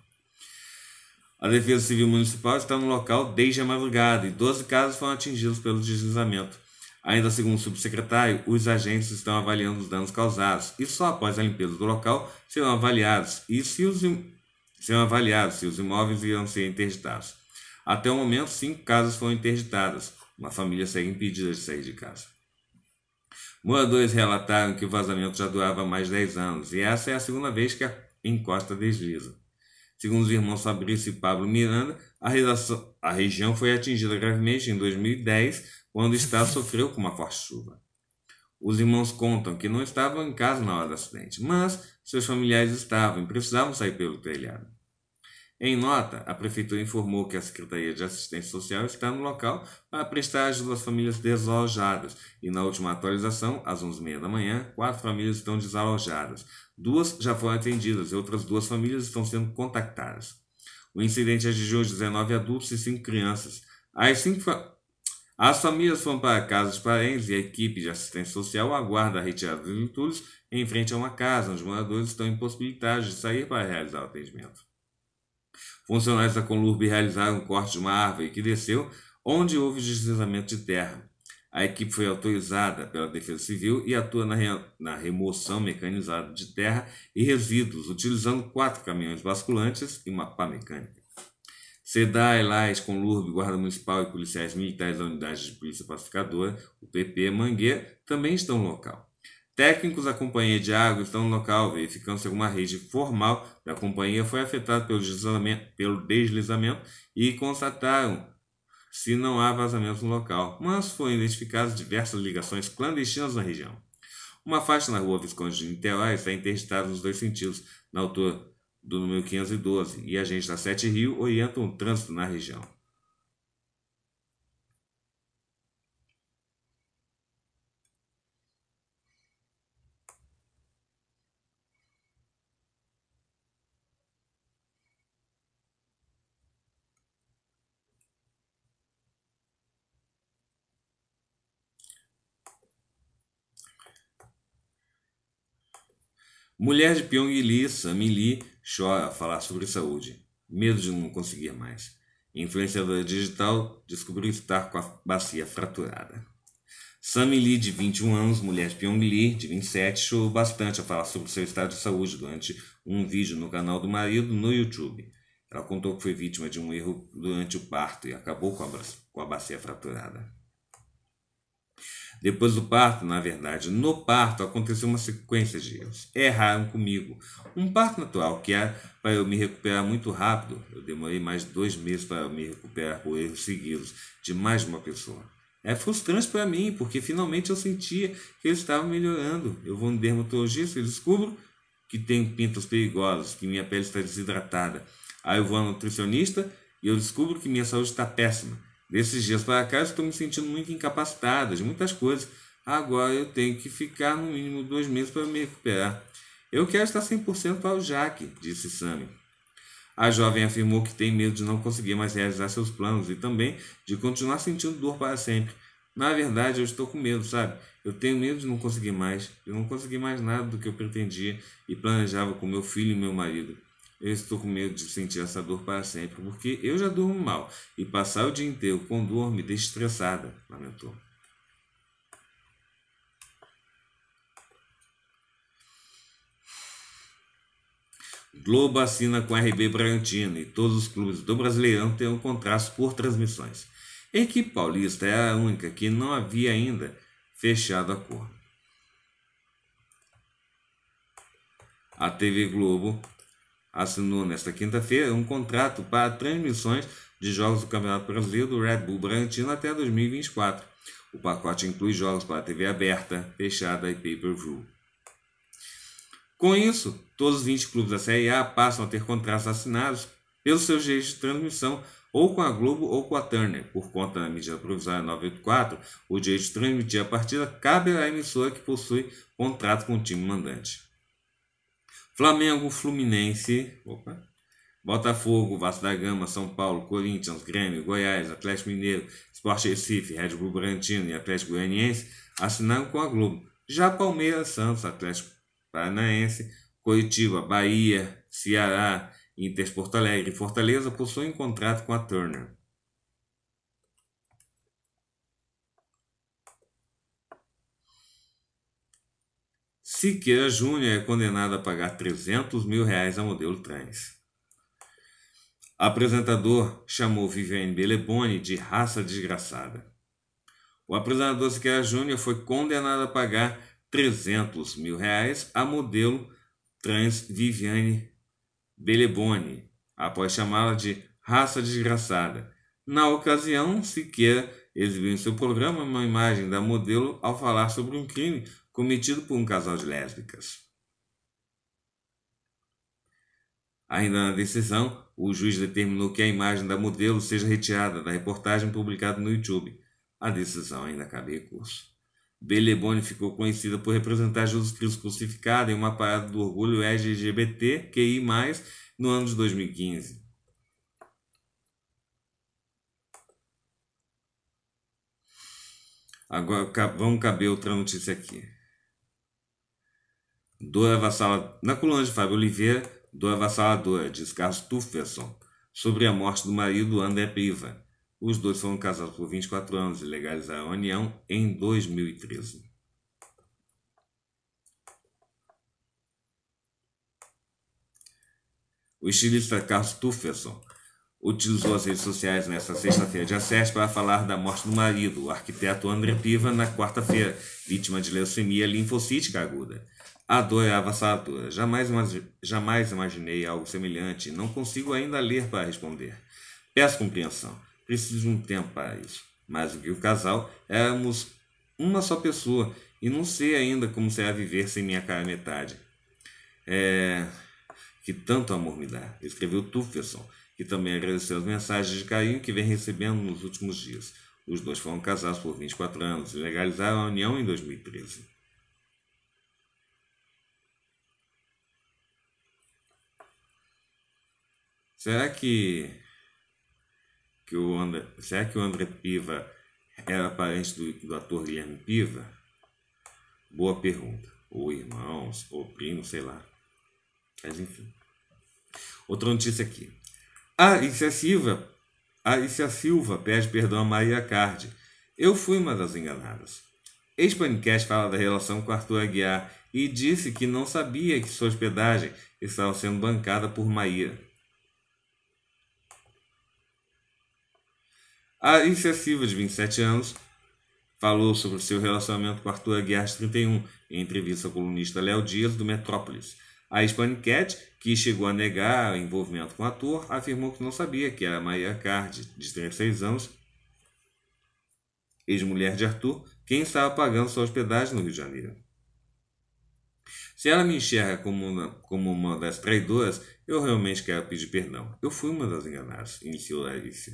A Defesa Civil Municipal está no local desde a madrugada e 12 casos foram atingidos pelo deslizamento. Ainda segundo o subsecretário, os agentes estão avaliando os danos causados e só após a limpeza do local serão avaliados e se os, serão avaliados se os imóveis irão ser interditados. Até o momento, cinco casas foram interditadas. Uma família segue impedida de sair de casa. Moradores relataram que o vazamento já durava mais 10 anos e essa é a segunda vez que a encosta desliza. Segundo os irmãos Fabrício e Pablo Miranda, a, redação, a região foi atingida gravemente em 2010, quando o estado sofreu com uma forte chuva. Os irmãos contam que não estavam em casa na hora do acidente, mas seus familiares estavam e precisavam sair pelo telhado. Em nota, a Prefeitura informou que a Secretaria de Assistência Social está no local para prestar ajuda às famílias desalojadas e, na última atualização, às 11h30 da manhã, quatro famílias estão desalojadas. Duas já foram atendidas e outras duas famílias estão sendo contactadas. O incidente atingiu 19 adultos e 5 crianças. As, cinco fa... As famílias foram para casa de parentes e a equipe de assistência social aguarda a retirada dos entulhos em frente a uma casa onde os moradores estão impossibilitados de sair para realizar o atendimento. Funcionários da Conlurb realizaram um corte de uma árvore que desceu, onde houve deslizamento de terra. A equipe foi autorizada pela Defesa Civil e atua na, re... na remoção mecanizada de terra e resíduos, utilizando quatro caminhões basculantes e uma pá mecânica. SEDA, LAIS, Conlurb, Guarda Municipal e policiais militares da Unidade de Polícia Pacificadora, o PP Mangue, também estão no local. Técnicos da Companhia de Água estão no local, verificando se alguma rede formal da companhia foi afetada pelo deslizamento, pelo deslizamento e constataram se não há vazamentos no local, mas foram identificadas diversas ligações clandestinas na região. Uma faixa na rua Visconde de Niterói está interditada nos dois sentidos, na altura do número 512, e agentes da Sete Rio orientam o trânsito na região. Mulher de Pyong-Li, Sammy Lee, chora a falar sobre saúde. Medo de não conseguir mais. Influenciadora digital descobriu estar com a bacia fraturada. Sammy Lee, de 21 anos, mulher de Pyong-Li, de 27, chorou bastante a falar sobre seu estado de saúde durante um vídeo no canal do marido no YouTube. Ela contou que foi vítima de um erro durante o parto e acabou com a, com a bacia fraturada. Depois do parto, na verdade, no parto aconteceu uma sequência de erros. Erraram comigo. Um parto natural, que é para eu me recuperar muito rápido, eu demorei mais de dois meses para me recuperar por erros seguidos de mais de uma pessoa. É frustrante para mim, porque finalmente eu sentia que eles estavam melhorando. Eu vou no dermatologista e descubro que tenho pintas perigosas, que minha pele está desidratada. Aí eu vou ao nutricionista e eu descubro que minha saúde está péssima. Desses dias para cá, estou me sentindo muito incapacitada de muitas coisas. Agora eu tenho que ficar no mínimo dois meses para me recuperar. Eu quero estar 100% ao o Jaque, disse Sammy. A jovem afirmou que tem medo de não conseguir mais realizar seus planos e também de continuar sentindo dor para sempre. Na verdade, eu estou com medo, sabe? Eu tenho medo de não conseguir mais, eu não consegui mais nada do que eu pretendia e planejava com meu filho e meu marido eu estou com medo de sentir essa dor para sempre, porque eu já durmo mal e passar o dia inteiro com dor me deixa estressada, lamentou. Globo assina com RB Bragantino e todos os clubes do Brasileirão têm um contrato por transmissões. A equipe paulista é a única que não havia ainda fechado acordo. A TV Globo assinou nesta quinta-feira um contrato para transmissões de jogos do Campeonato Brasileiro do Red Bull Bragantino até 2024. O pacote inclui jogos para TV aberta, fechada e pay-per-view. Com isso, todos os 20 clubes da Série A passam a ter contratos assinados pelos seus direitos de transmissão ou com a Globo ou com a Turner. Por conta da medida provisória 984, o direito de transmitir a partida cabe à emissora que possui contrato com o time mandante. Flamengo, Fluminense, opa, Botafogo, Vasco da Gama, São Paulo, Corinthians, Grêmio, Goiás, Atlético Mineiro, Sport Recife, Red Bull Bragantino e Atlético Goianiense assinaram com a Globo. Já Palmeiras, Santos, Atlético Paranaense, Curitiba, Bahia, Ceará, Inter Porto Alegre e Fortaleza possuem contrato com a Turner. Siqueira Júnior é condenado a pagar 300 mil reais a modelo trans. apresentador chamou Viviane Beleboni de raça desgraçada. O apresentador Siqueira Júnior foi condenado a pagar 300 mil reais a modelo trans Viviane Beleboni, após chamá-la de raça desgraçada. Na ocasião, Siqueira exibiu em seu programa uma imagem da modelo ao falar sobre um crime cometido por um casal de lésbicas. Ainda na decisão, o juiz determinou que a imagem da modelo seja retirada da reportagem publicada no YouTube. A decisão ainda cabe recurso. Belleboni ficou conhecida por representar Jesus Cristo crucificado em uma parada do orgulho LGBTQI+, no ano de 2015. Agora vamos caber outra notícia aqui do avassalador. Na coluna de Fábio Oliveira, do avassalador, diz Carlos Tufferson, sobre a morte do marido André Piva. Os dois foram casados por 24 anos e legalizaram a união em 2013. O estilista Carlos Tufferson utilizou as redes sociais nesta sexta-feira, dia 7, para falar da morte do marido, o arquiteto André Piva, na quarta-feira, vítima de leucemia linfocítica aguda. A dor é avassaladora. Jamais, jamais imaginei algo semelhante. Não consigo ainda ler para responder. Peço compreensão. Preciso de um tempo para isso. Mais do que o casal, éramos uma só pessoa e não sei ainda como será viver sem minha cara metade. É... Que tanto amor me dá, escreveu Tufferson, que também agradeceu as mensagens de carinho que vem recebendo nos últimos dias. Os dois foram casados por 24 anos e legalizaram a união em 2013. Será que, que o André, será que o André Piva era parente do, do ator Guilherme Piva? Boa pergunta. Ou irmãos, ou primo, sei lá. Mas enfim. Outra notícia aqui. Alicia Silva, Alicia Silva pede perdão a Maria Cardi. Eu fui uma das enganadas. Ex-Panicast fala da relação com Arthur Aguiar e disse que não sabia que sua hospedagem estava sendo bancada por Maíra. a excessiva de 27 anos, falou sobre seu relacionamento com Arthur Aguiar, de 31, em entrevista ao colunista Léo Dias, do Metrópolis. A Hispanicat, que chegou a negar o envolvimento com o ator, afirmou que não sabia que era Maria Card, de 36 anos, ex-mulher de Arthur, quem estava pagando sua hospedagem no Rio de Janeiro. Se ela me enxerga como uma, como uma das traidoras, eu realmente quero pedir perdão. Eu fui uma das enganadas, iniciou Larissa.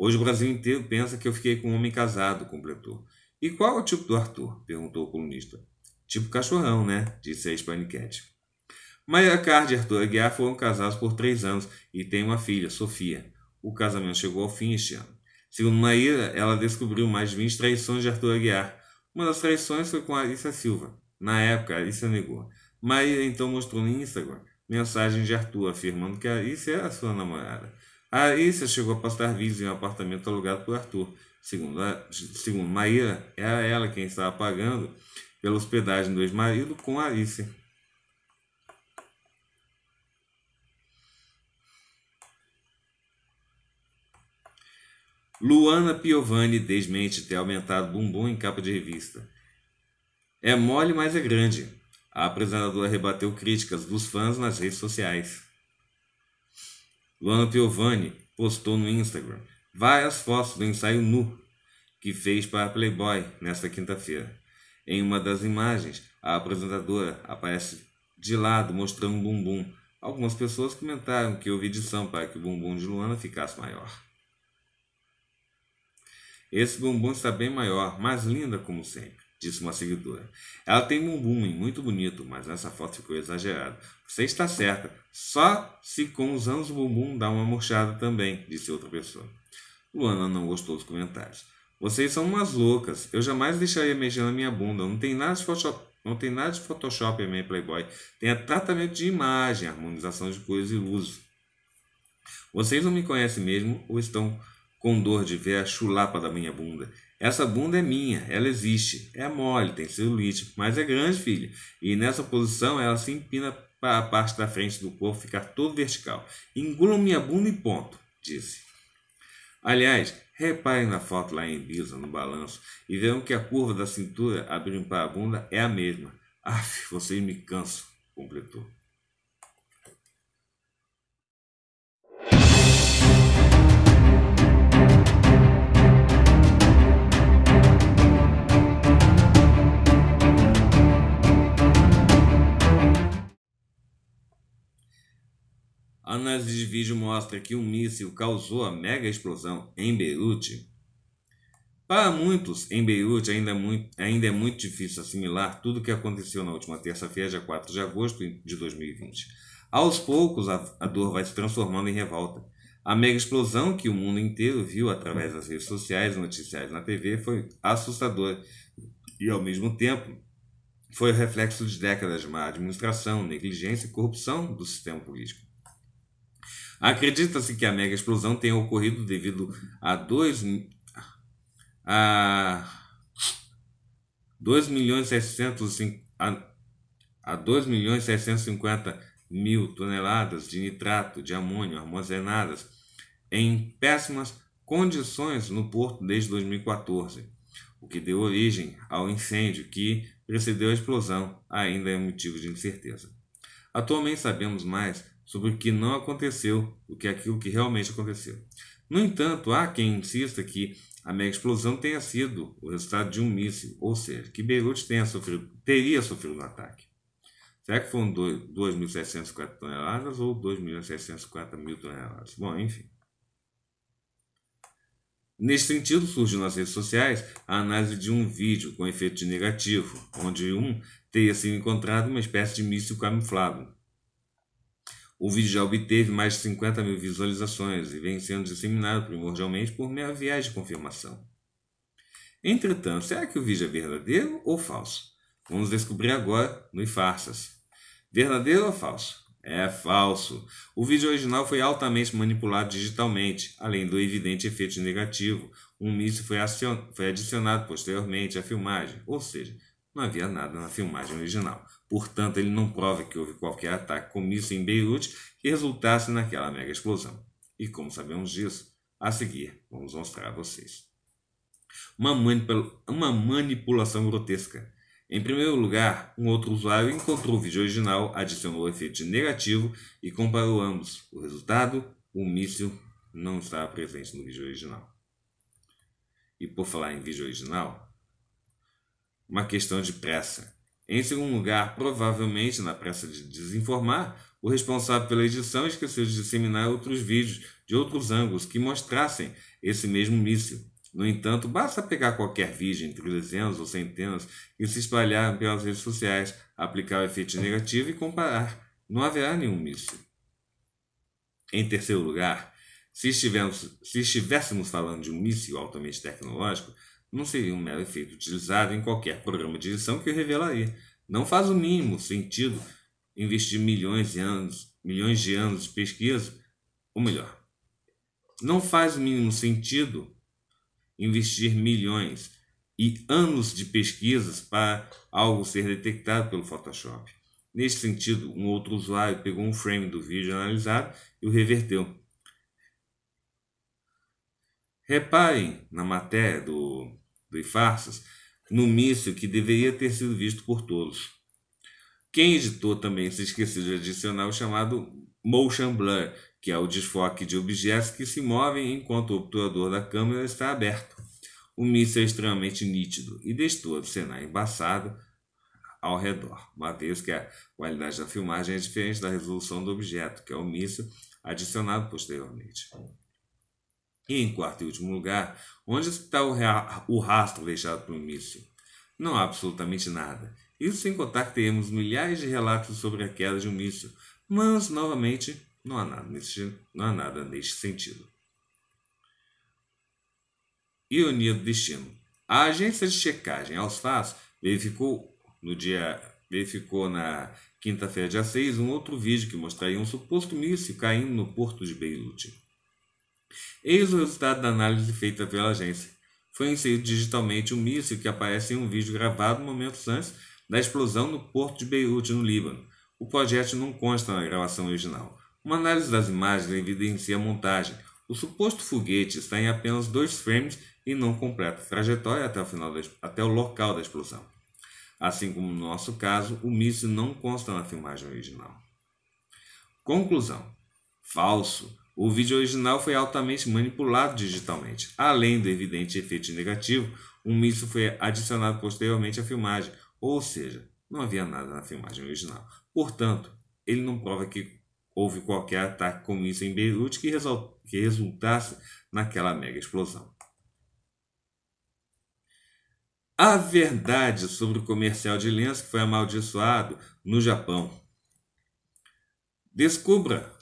Hoje o Brasil inteiro pensa que eu fiquei com um homem casado, completou. E qual é o tipo do Arthur? perguntou o colunista. Tipo cachorrão, né? disse a hispaniquete. Maia Card e Arthur Aguiar foram casados por três anos e têm uma filha, Sofia. O casamento chegou ao fim este ano. Segundo Maíra, ela descobriu mais de 20 traições de Arthur Aguiar. Uma das traições foi com Alicia Silva. Na época, Alicia negou. Maíra então mostrou no Instagram mensagens de Arthur afirmando que Alicia era sua namorada. A Issa chegou a postar vídeos em um apartamento alugado por Arthur. Segundo, a, segundo Maíra, era é ela quem estava pagando pela hospedagem do ex-marido com Alice. Luana Piovani desmente ter aumentado bumbum em capa de revista. É mole, mas é grande. A apresentadora rebateu críticas dos fãs nas redes sociais. Luana Piovani postou no Instagram várias fotos do ensaio nu que fez para Playboy nesta quinta-feira. Em uma das imagens, a apresentadora aparece de lado mostrando um bumbum. Algumas pessoas comentaram que houve edição para que o bumbum de Luana ficasse maior. Esse bumbum está bem maior, mais linda como sempre, disse uma seguidora. Ela tem um bumbum muito bonito, mas nessa foto ficou exagerado. Você está certa. Só se com os anos o bumbum dá uma murchada também, disse outra pessoa. Luana não gostou dos comentários. Vocês são umas loucas. Eu jamais deixaria mexer na minha bunda. Não tem nada de Photoshop, não tem nada de Photoshop em minha Playboy. Tem tratamento de imagem, harmonização de cores e luzes. Vocês não me conhecem mesmo ou estão com dor de ver a chulapa da minha bunda. Essa bunda é minha, ela existe. É mole, tem celulite, mas é grande, filha. E nessa posição ela se empina para a parte da frente do corpo ficar todo vertical. Engulam minha bunda e ponto, disse. Aliás, reparem na foto lá em Ibiza, no balanço, e vejam que a curva da cintura abrindo para a bunda é a mesma. Aff, vocês me cansam, completou. A análise de vídeo mostra que um míssil causou a mega explosão em Beirute. Para muitos, em Beirute ainda é muito, ainda é muito difícil assimilar tudo o que aconteceu na última terça-feira, dia 4 de agosto de 2020. Aos poucos, a, a dor vai se transformando em revolta. A mega explosão que o mundo inteiro viu através das redes sociais e noticiais na TV foi assustadora e, ao mesmo tempo, foi o reflexo de décadas de má administração, negligência e corrupção do sistema político. Acredita-se que a mega explosão tenha ocorrido devido a 2 a 2 milhões 650 a, a 2 milhões 650 mil toneladas de nitrato de amônio armazenadas em péssimas condições no porto desde 2014, o que deu origem ao incêndio que precedeu a explosão, ainda é motivo de incerteza. Atualmente sabemos mais sobre o que não aconteceu o que é aquilo que realmente aconteceu. No entanto, há quem insista que a mega explosão tenha sido o resultado de um míssil, ou seja, que Beirute tenha sofrido, teria sofrido um ataque. Será que foram 2.604 toneladas ou 2.740 mil toneladas? Bom, enfim. Neste sentido, surge nas redes sociais a análise de um vídeo com efeito de negativo, onde um teria sido encontrado uma espécie de míssil camuflado, o vídeo já obteve mais de 50 mil visualizações e vem sendo disseminado primordialmente por meia viés de confirmação. Entretanto, será que o vídeo é verdadeiro ou falso? Vamos descobrir agora no Farsas. Verdadeiro ou falso? É falso. O vídeo original foi altamente manipulado digitalmente, além do evidente efeito negativo. Um míssil foi, foi adicionado posteriormente à filmagem, ou seja, não havia nada na filmagem original. Portanto, ele não prova que houve qualquer ataque com míssil em Beirute que resultasse naquela mega explosão. E como sabemos disso, a seguir vamos mostrar a vocês. Uma, manipula uma manipulação grotesca. Em primeiro lugar, um outro usuário encontrou o vídeo original, adicionou o efeito negativo e comparou ambos. O resultado? O míssil não estava presente no vídeo original. E por falar em vídeo original, uma questão de pressa. Em segundo lugar, provavelmente na pressa de desinformar, o responsável pela edição esqueceu de disseminar outros vídeos de outros ângulos que mostrassem esse mesmo míssil. No entanto, basta pegar qualquer vídeo, entre dezenas ou centenas, e se espalhar pelas redes sociais, aplicar o efeito negativo e comparar. Não haverá nenhum míssil. Em terceiro lugar, se, se estivéssemos falando de um míssil altamente tecnológico, não seria um mero efeito utilizado em qualquer programa de edição que eu revelaria. Não faz o mínimo sentido investir milhões de anos, milhões de anos de pesquisa, ou melhor, não faz o mínimo sentido investir milhões e anos de pesquisas para algo ser detectado pelo Photoshop. Neste sentido, um outro usuário pegou um frame do vídeo analisado e o reverteu. Reparem na matéria do, do no míssil que deveria ter sido visto por todos. Quem editou também se esqueceu de adicionar o chamado motion blur, que é o desfoque de objetos que se movem enquanto o obturador da câmera está aberto. O míssil é extremamente nítido e destoa do cenário embaçado ao redor. Mateus que a qualidade da filmagem é diferente da resolução do objeto, que é o míssil adicionado posteriormente. E em quarto e último lugar, onde está o, rastro deixado pelo míssil? Não há absolutamente nada. Isso sem contar que teremos milhares de relatos sobre a queda de um míssil, mas novamente não há nada nesse, não há nada neste sentido. Ironia do destino. A agência de checagem Alsfaz verificou no dia verificou na quinta-feira dia 6 um outro vídeo que mostraria um suposto míssil caindo no porto de Beirute. Eis o resultado da análise feita pela agência. Foi inserido digitalmente um míssil que aparece em um vídeo gravado momentos antes da explosão no porto de Beirute, no Líbano. O projeto não consta na gravação original. Uma análise das imagens evidencia a montagem. O suposto foguete está em apenas dois frames e não completa a trajetória até o, final da, até o local da explosão. Assim como no nosso caso, o míssil não consta na filmagem original. Conclusão: falso. O vídeo original foi altamente manipulado digitalmente. Além do evidente efeito negativo, um míssil foi adicionado posteriormente à filmagem, ou seja, não havia nada na filmagem original. Portanto, ele não prova que houve qualquer ataque com míssil em Beirute que, que resultasse naquela mega explosão. A verdade sobre o comercial de lenço que foi amaldiçoado no Japão. Descubra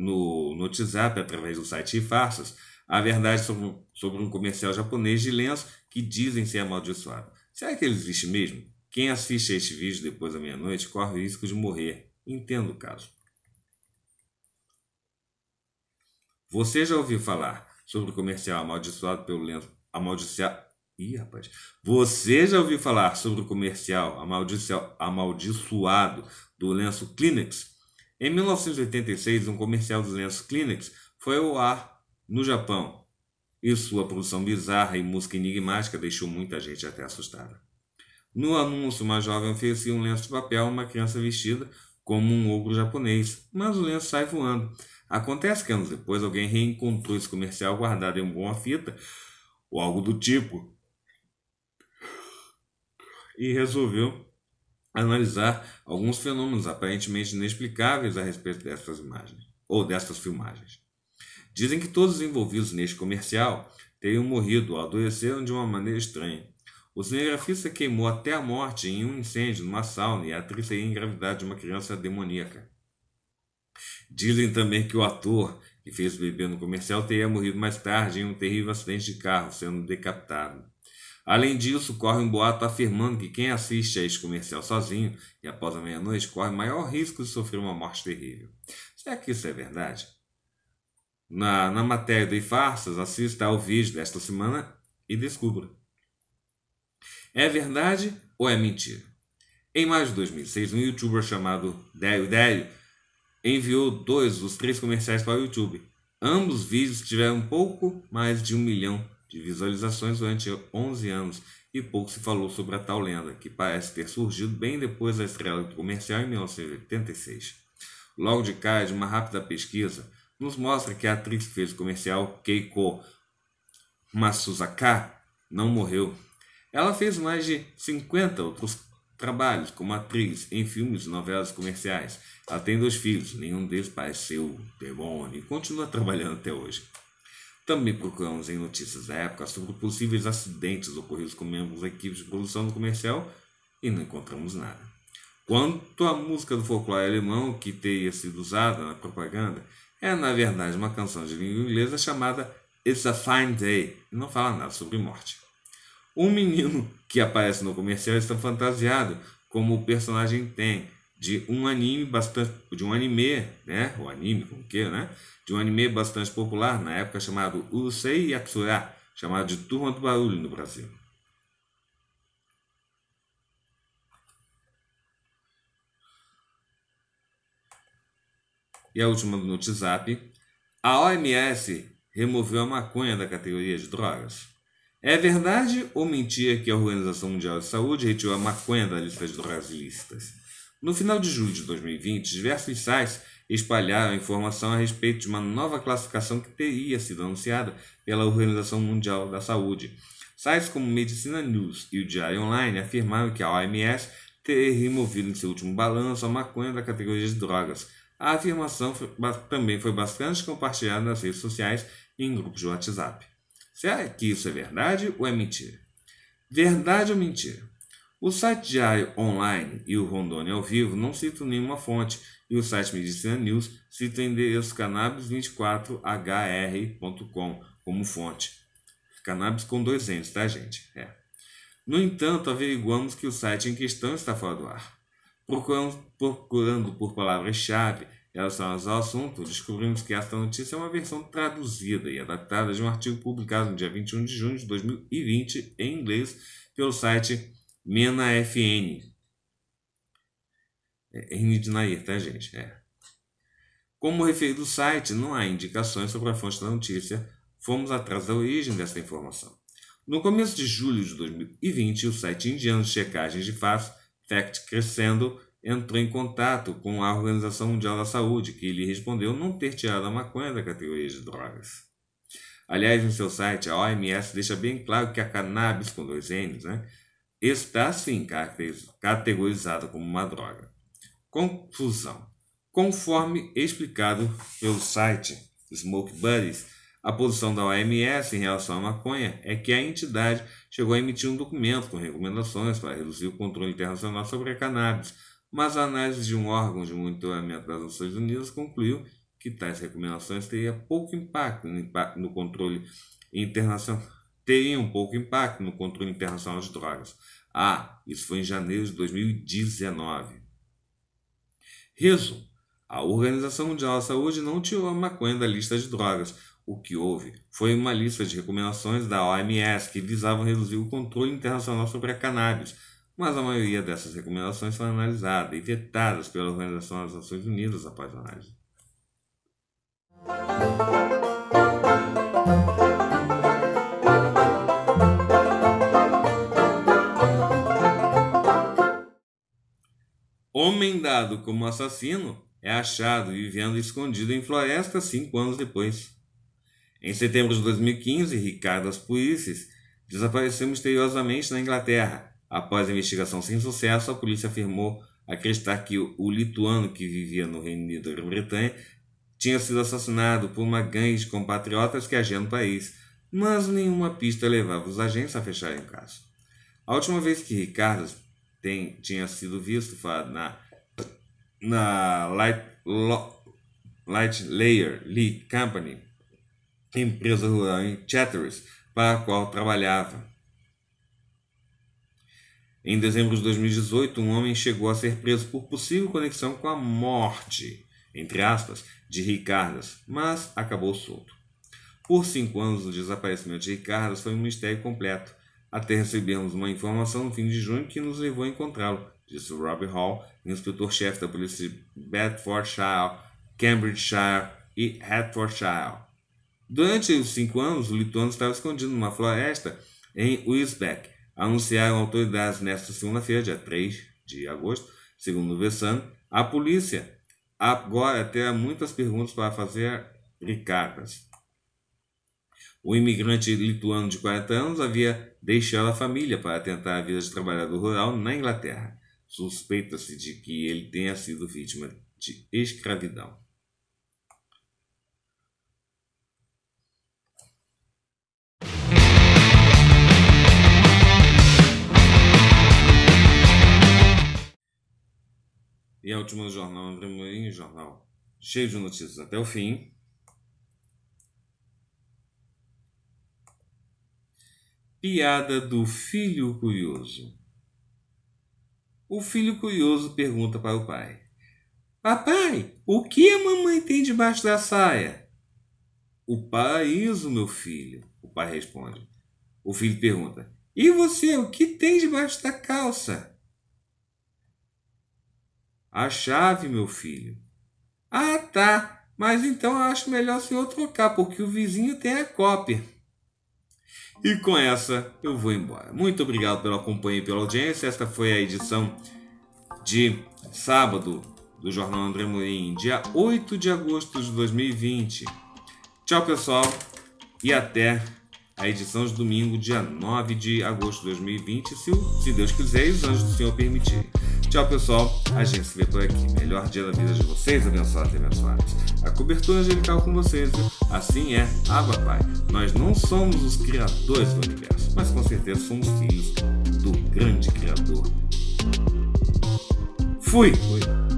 no, no WhatsApp, através do site Farsas, a verdade sobre, sobre um comercial japonês de lenço que dizem ser amaldiçoado. Será que ele existe mesmo? Quem assiste a este vídeo depois da meia-noite corre o risco de morrer. Entendo o caso. Você já ouviu falar sobre o comercial amaldiçoado pelo lenço amaldiçoado? Ih, rapaz. Você já ouviu falar sobre o comercial amaldiçoado do lenço Kleenex em 1986, um comercial dos lenços Kleenex foi ao ar no Japão, e sua produção bizarra e música enigmática deixou muita gente até assustada. No anúncio, uma jovem oferecia um lenço de papel a uma criança vestida como um ogro japonês, mas o lenço sai voando. Acontece que anos depois alguém reencontrou esse comercial guardado em uma fita ou algo do tipo e resolveu analisar alguns fenômenos aparentemente inexplicáveis a respeito destas imagens ou destas filmagens. Dizem que todos os envolvidos neste comercial teriam morrido ou adoeceram de uma maneira estranha. O cinegrafista queimou até a morte em um incêndio numa sauna e a atriz teria engravidado de uma criança demoníaca. Dizem também que o ator que fez o bebê no comercial teria morrido mais tarde em um terrível acidente de carro, sendo decapitado. Além disso, corre um boato afirmando que quem assiste a esse comercial sozinho e após a meia-noite corre maior risco de sofrer uma morte terrível. Será que isso é verdade? Na, na matéria do farsas assista ao vídeo desta semana e descubra. É verdade ou é mentira? Em maio de 2006, um youtuber chamado Délio Délio enviou dois dos três comerciais para o YouTube. Ambos vídeos tiveram pouco mais de um milhão de visualizações durante 11 anos e pouco se falou sobre a tal lenda, que parece ter surgido bem depois da estrela comercial em 1986. Logo de cara, de uma rápida pesquisa, nos mostra que a atriz que fez o comercial Keiko Masusaka não morreu. Ela fez mais de 50 outros trabalhos como atriz em filmes e novelas comerciais. Ela tem dois filhos, nenhum deles pareceu o demônio e continua trabalhando até hoje. Também procuramos em notícias da época sobre possíveis acidentes ocorridos com membros da equipe de produção do comercial e não encontramos nada. Quanto à música do folclore alemão que teria sido usada na propaganda, é na verdade uma canção de língua inglesa chamada It's a Fine Day e não fala nada sobre morte. Um menino que aparece no comercial está fantasiado como o personagem tem de um anime bastante de um anime, né? O anime com que, né? De um anime bastante popular na época chamado Urusei Yatsura, chamado de Turma do Barulho no Brasil. E a última do WhatsApp, a OMS removeu a maconha da categoria de drogas. É verdade ou mentira que a Organização Mundial de Saúde retirou a maconha da lista de drogas ilícitas? No final de julho de 2020, diversos sites espalharam informação a respeito de uma nova classificação que teria sido anunciada pela Organização Mundial da Saúde. Sites como Medicina News e o Diário Online afirmaram que a OMS teria removido em seu último balanço a maconha da categoria de drogas. A afirmação foi, também foi bastante compartilhada nas redes sociais e em grupos de WhatsApp. Será que isso é verdade ou é mentira? Verdade ou mentira? O site Diário Online e o Rondônia ao vivo não citam nenhuma fonte e o site Medicina News cita o endereço cannabis24hr.com como fonte. Cannabis com dois N's, tá, gente? É. No entanto, averiguamos que o site em questão está fora do ar. Procurando, procurando por palavras-chave relacionadas ao assunto, descobrimos que esta notícia é uma versão traduzida e adaptada de um artigo publicado no dia 21 de junho de 2020 em inglês pelo site Mena FN. É, N de Nair, tá, gente? É. Como referido o site, não há indicações sobre a fonte da notícia. Fomos atrás da origem dessa informação. No começo de julho de 2020, o site indiano de checagem de fatos, Fact Crescendo, entrou em contato com a Organização Mundial da Saúde, que lhe respondeu não ter tirado a maconha da categoria de drogas. Aliás, no seu site, a OMS deixa bem claro que a cannabis, com dois N's, né, está sim categorizada como uma droga. Confusão. Conforme explicado pelo site Smoke Buddies, a posição da OMS em relação à maconha é que a entidade chegou a emitir um documento com recomendações para reduzir o controle internacional sobre a cannabis, mas a análise de um órgão de monitoramento das Nações Unidas concluiu que tais recomendações teriam pouco impacto no controle internacional tem um pouco impacto no controle internacional de drogas. Ah, isso foi em janeiro de 2019. Resumo: a Organização Mundial da Saúde não tirou a maconha da lista de drogas. O que houve foi uma lista de recomendações da OMS que visavam reduzir o controle internacional sobre a cannabis, mas a maioria dessas recomendações foi analisada e vetadas pela Organização das Nações Unidas após a análise. homem dado como assassino, é achado vivendo escondido em floresta cinco anos depois. Em setembro de 2015, Ricardo Aspuices desapareceu misteriosamente na Inglaterra. Após a investigação sem sucesso, a polícia afirmou acreditar que o lituano que vivia no Reino Unido da Grã-Bretanha tinha sido assassinado por uma gangue de compatriotas que agia no país, mas nenhuma pista levava os agentes a fecharem o caso. A última vez que Ricardo tem, tinha sido visto na, na Light, Lo, Light Layer Lee Company, empresa rural em Chatteris, para a qual trabalhava. Em dezembro de 2018, um homem chegou a ser preso por possível conexão com a morte, entre aspas, de Ricardas, mas acabou solto. Por cinco anos, o desaparecimento de Ricardas foi um mistério completo até recebemos uma informação no fim de junho que nos levou a encontrá-lo, disse Robbie Hall, inspetor-chefe da polícia de Bedfordshire, Cambridgeshire e Hertfordshire. Durante os cinco anos, o lituano estava escondido numa floresta em Wisbeck. Anunciaram autoridades nesta segunda-feira, dia 3 de agosto, segundo o Vessan, A polícia agora terá muitas perguntas para fazer Ricardas. O imigrante lituano de 40 anos havia deixado a família para tentar a vida de trabalhador rural na Inglaterra. Suspeita-se de que ele tenha sido vítima de escravidão. E a última do jornal, abrimos um jornal cheio de notícias até o fim. Piada do filho curioso. O filho curioso pergunta para o pai: Papai, o que a mamãe tem debaixo da saia? O paraíso, meu filho, o pai responde. O filho pergunta: E você, o que tem debaixo da calça? A chave, meu filho. Ah, tá. Mas então acho melhor o senhor trocar, porque o vizinho tem a cópia. E com essa eu vou embora. Muito obrigado pela companhia e pela audiência. Esta foi a edição de sábado do Jornal André Morim, dia 8 de agosto de 2020. Tchau, pessoal, e até a edição de domingo, dia 9 de agosto de 2020, se, se Deus quiser e os anjos do Senhor permitirem. Tchau, pessoal. A gente se vê por aqui. Melhor dia da vida de vocês, abençoados e abençoadas. A cobertura angelical com vocês. Assim é, Abba Pai, nós não somos os criadores do universo, mas com certeza somos filhos do grande Criador. Fui! Fui.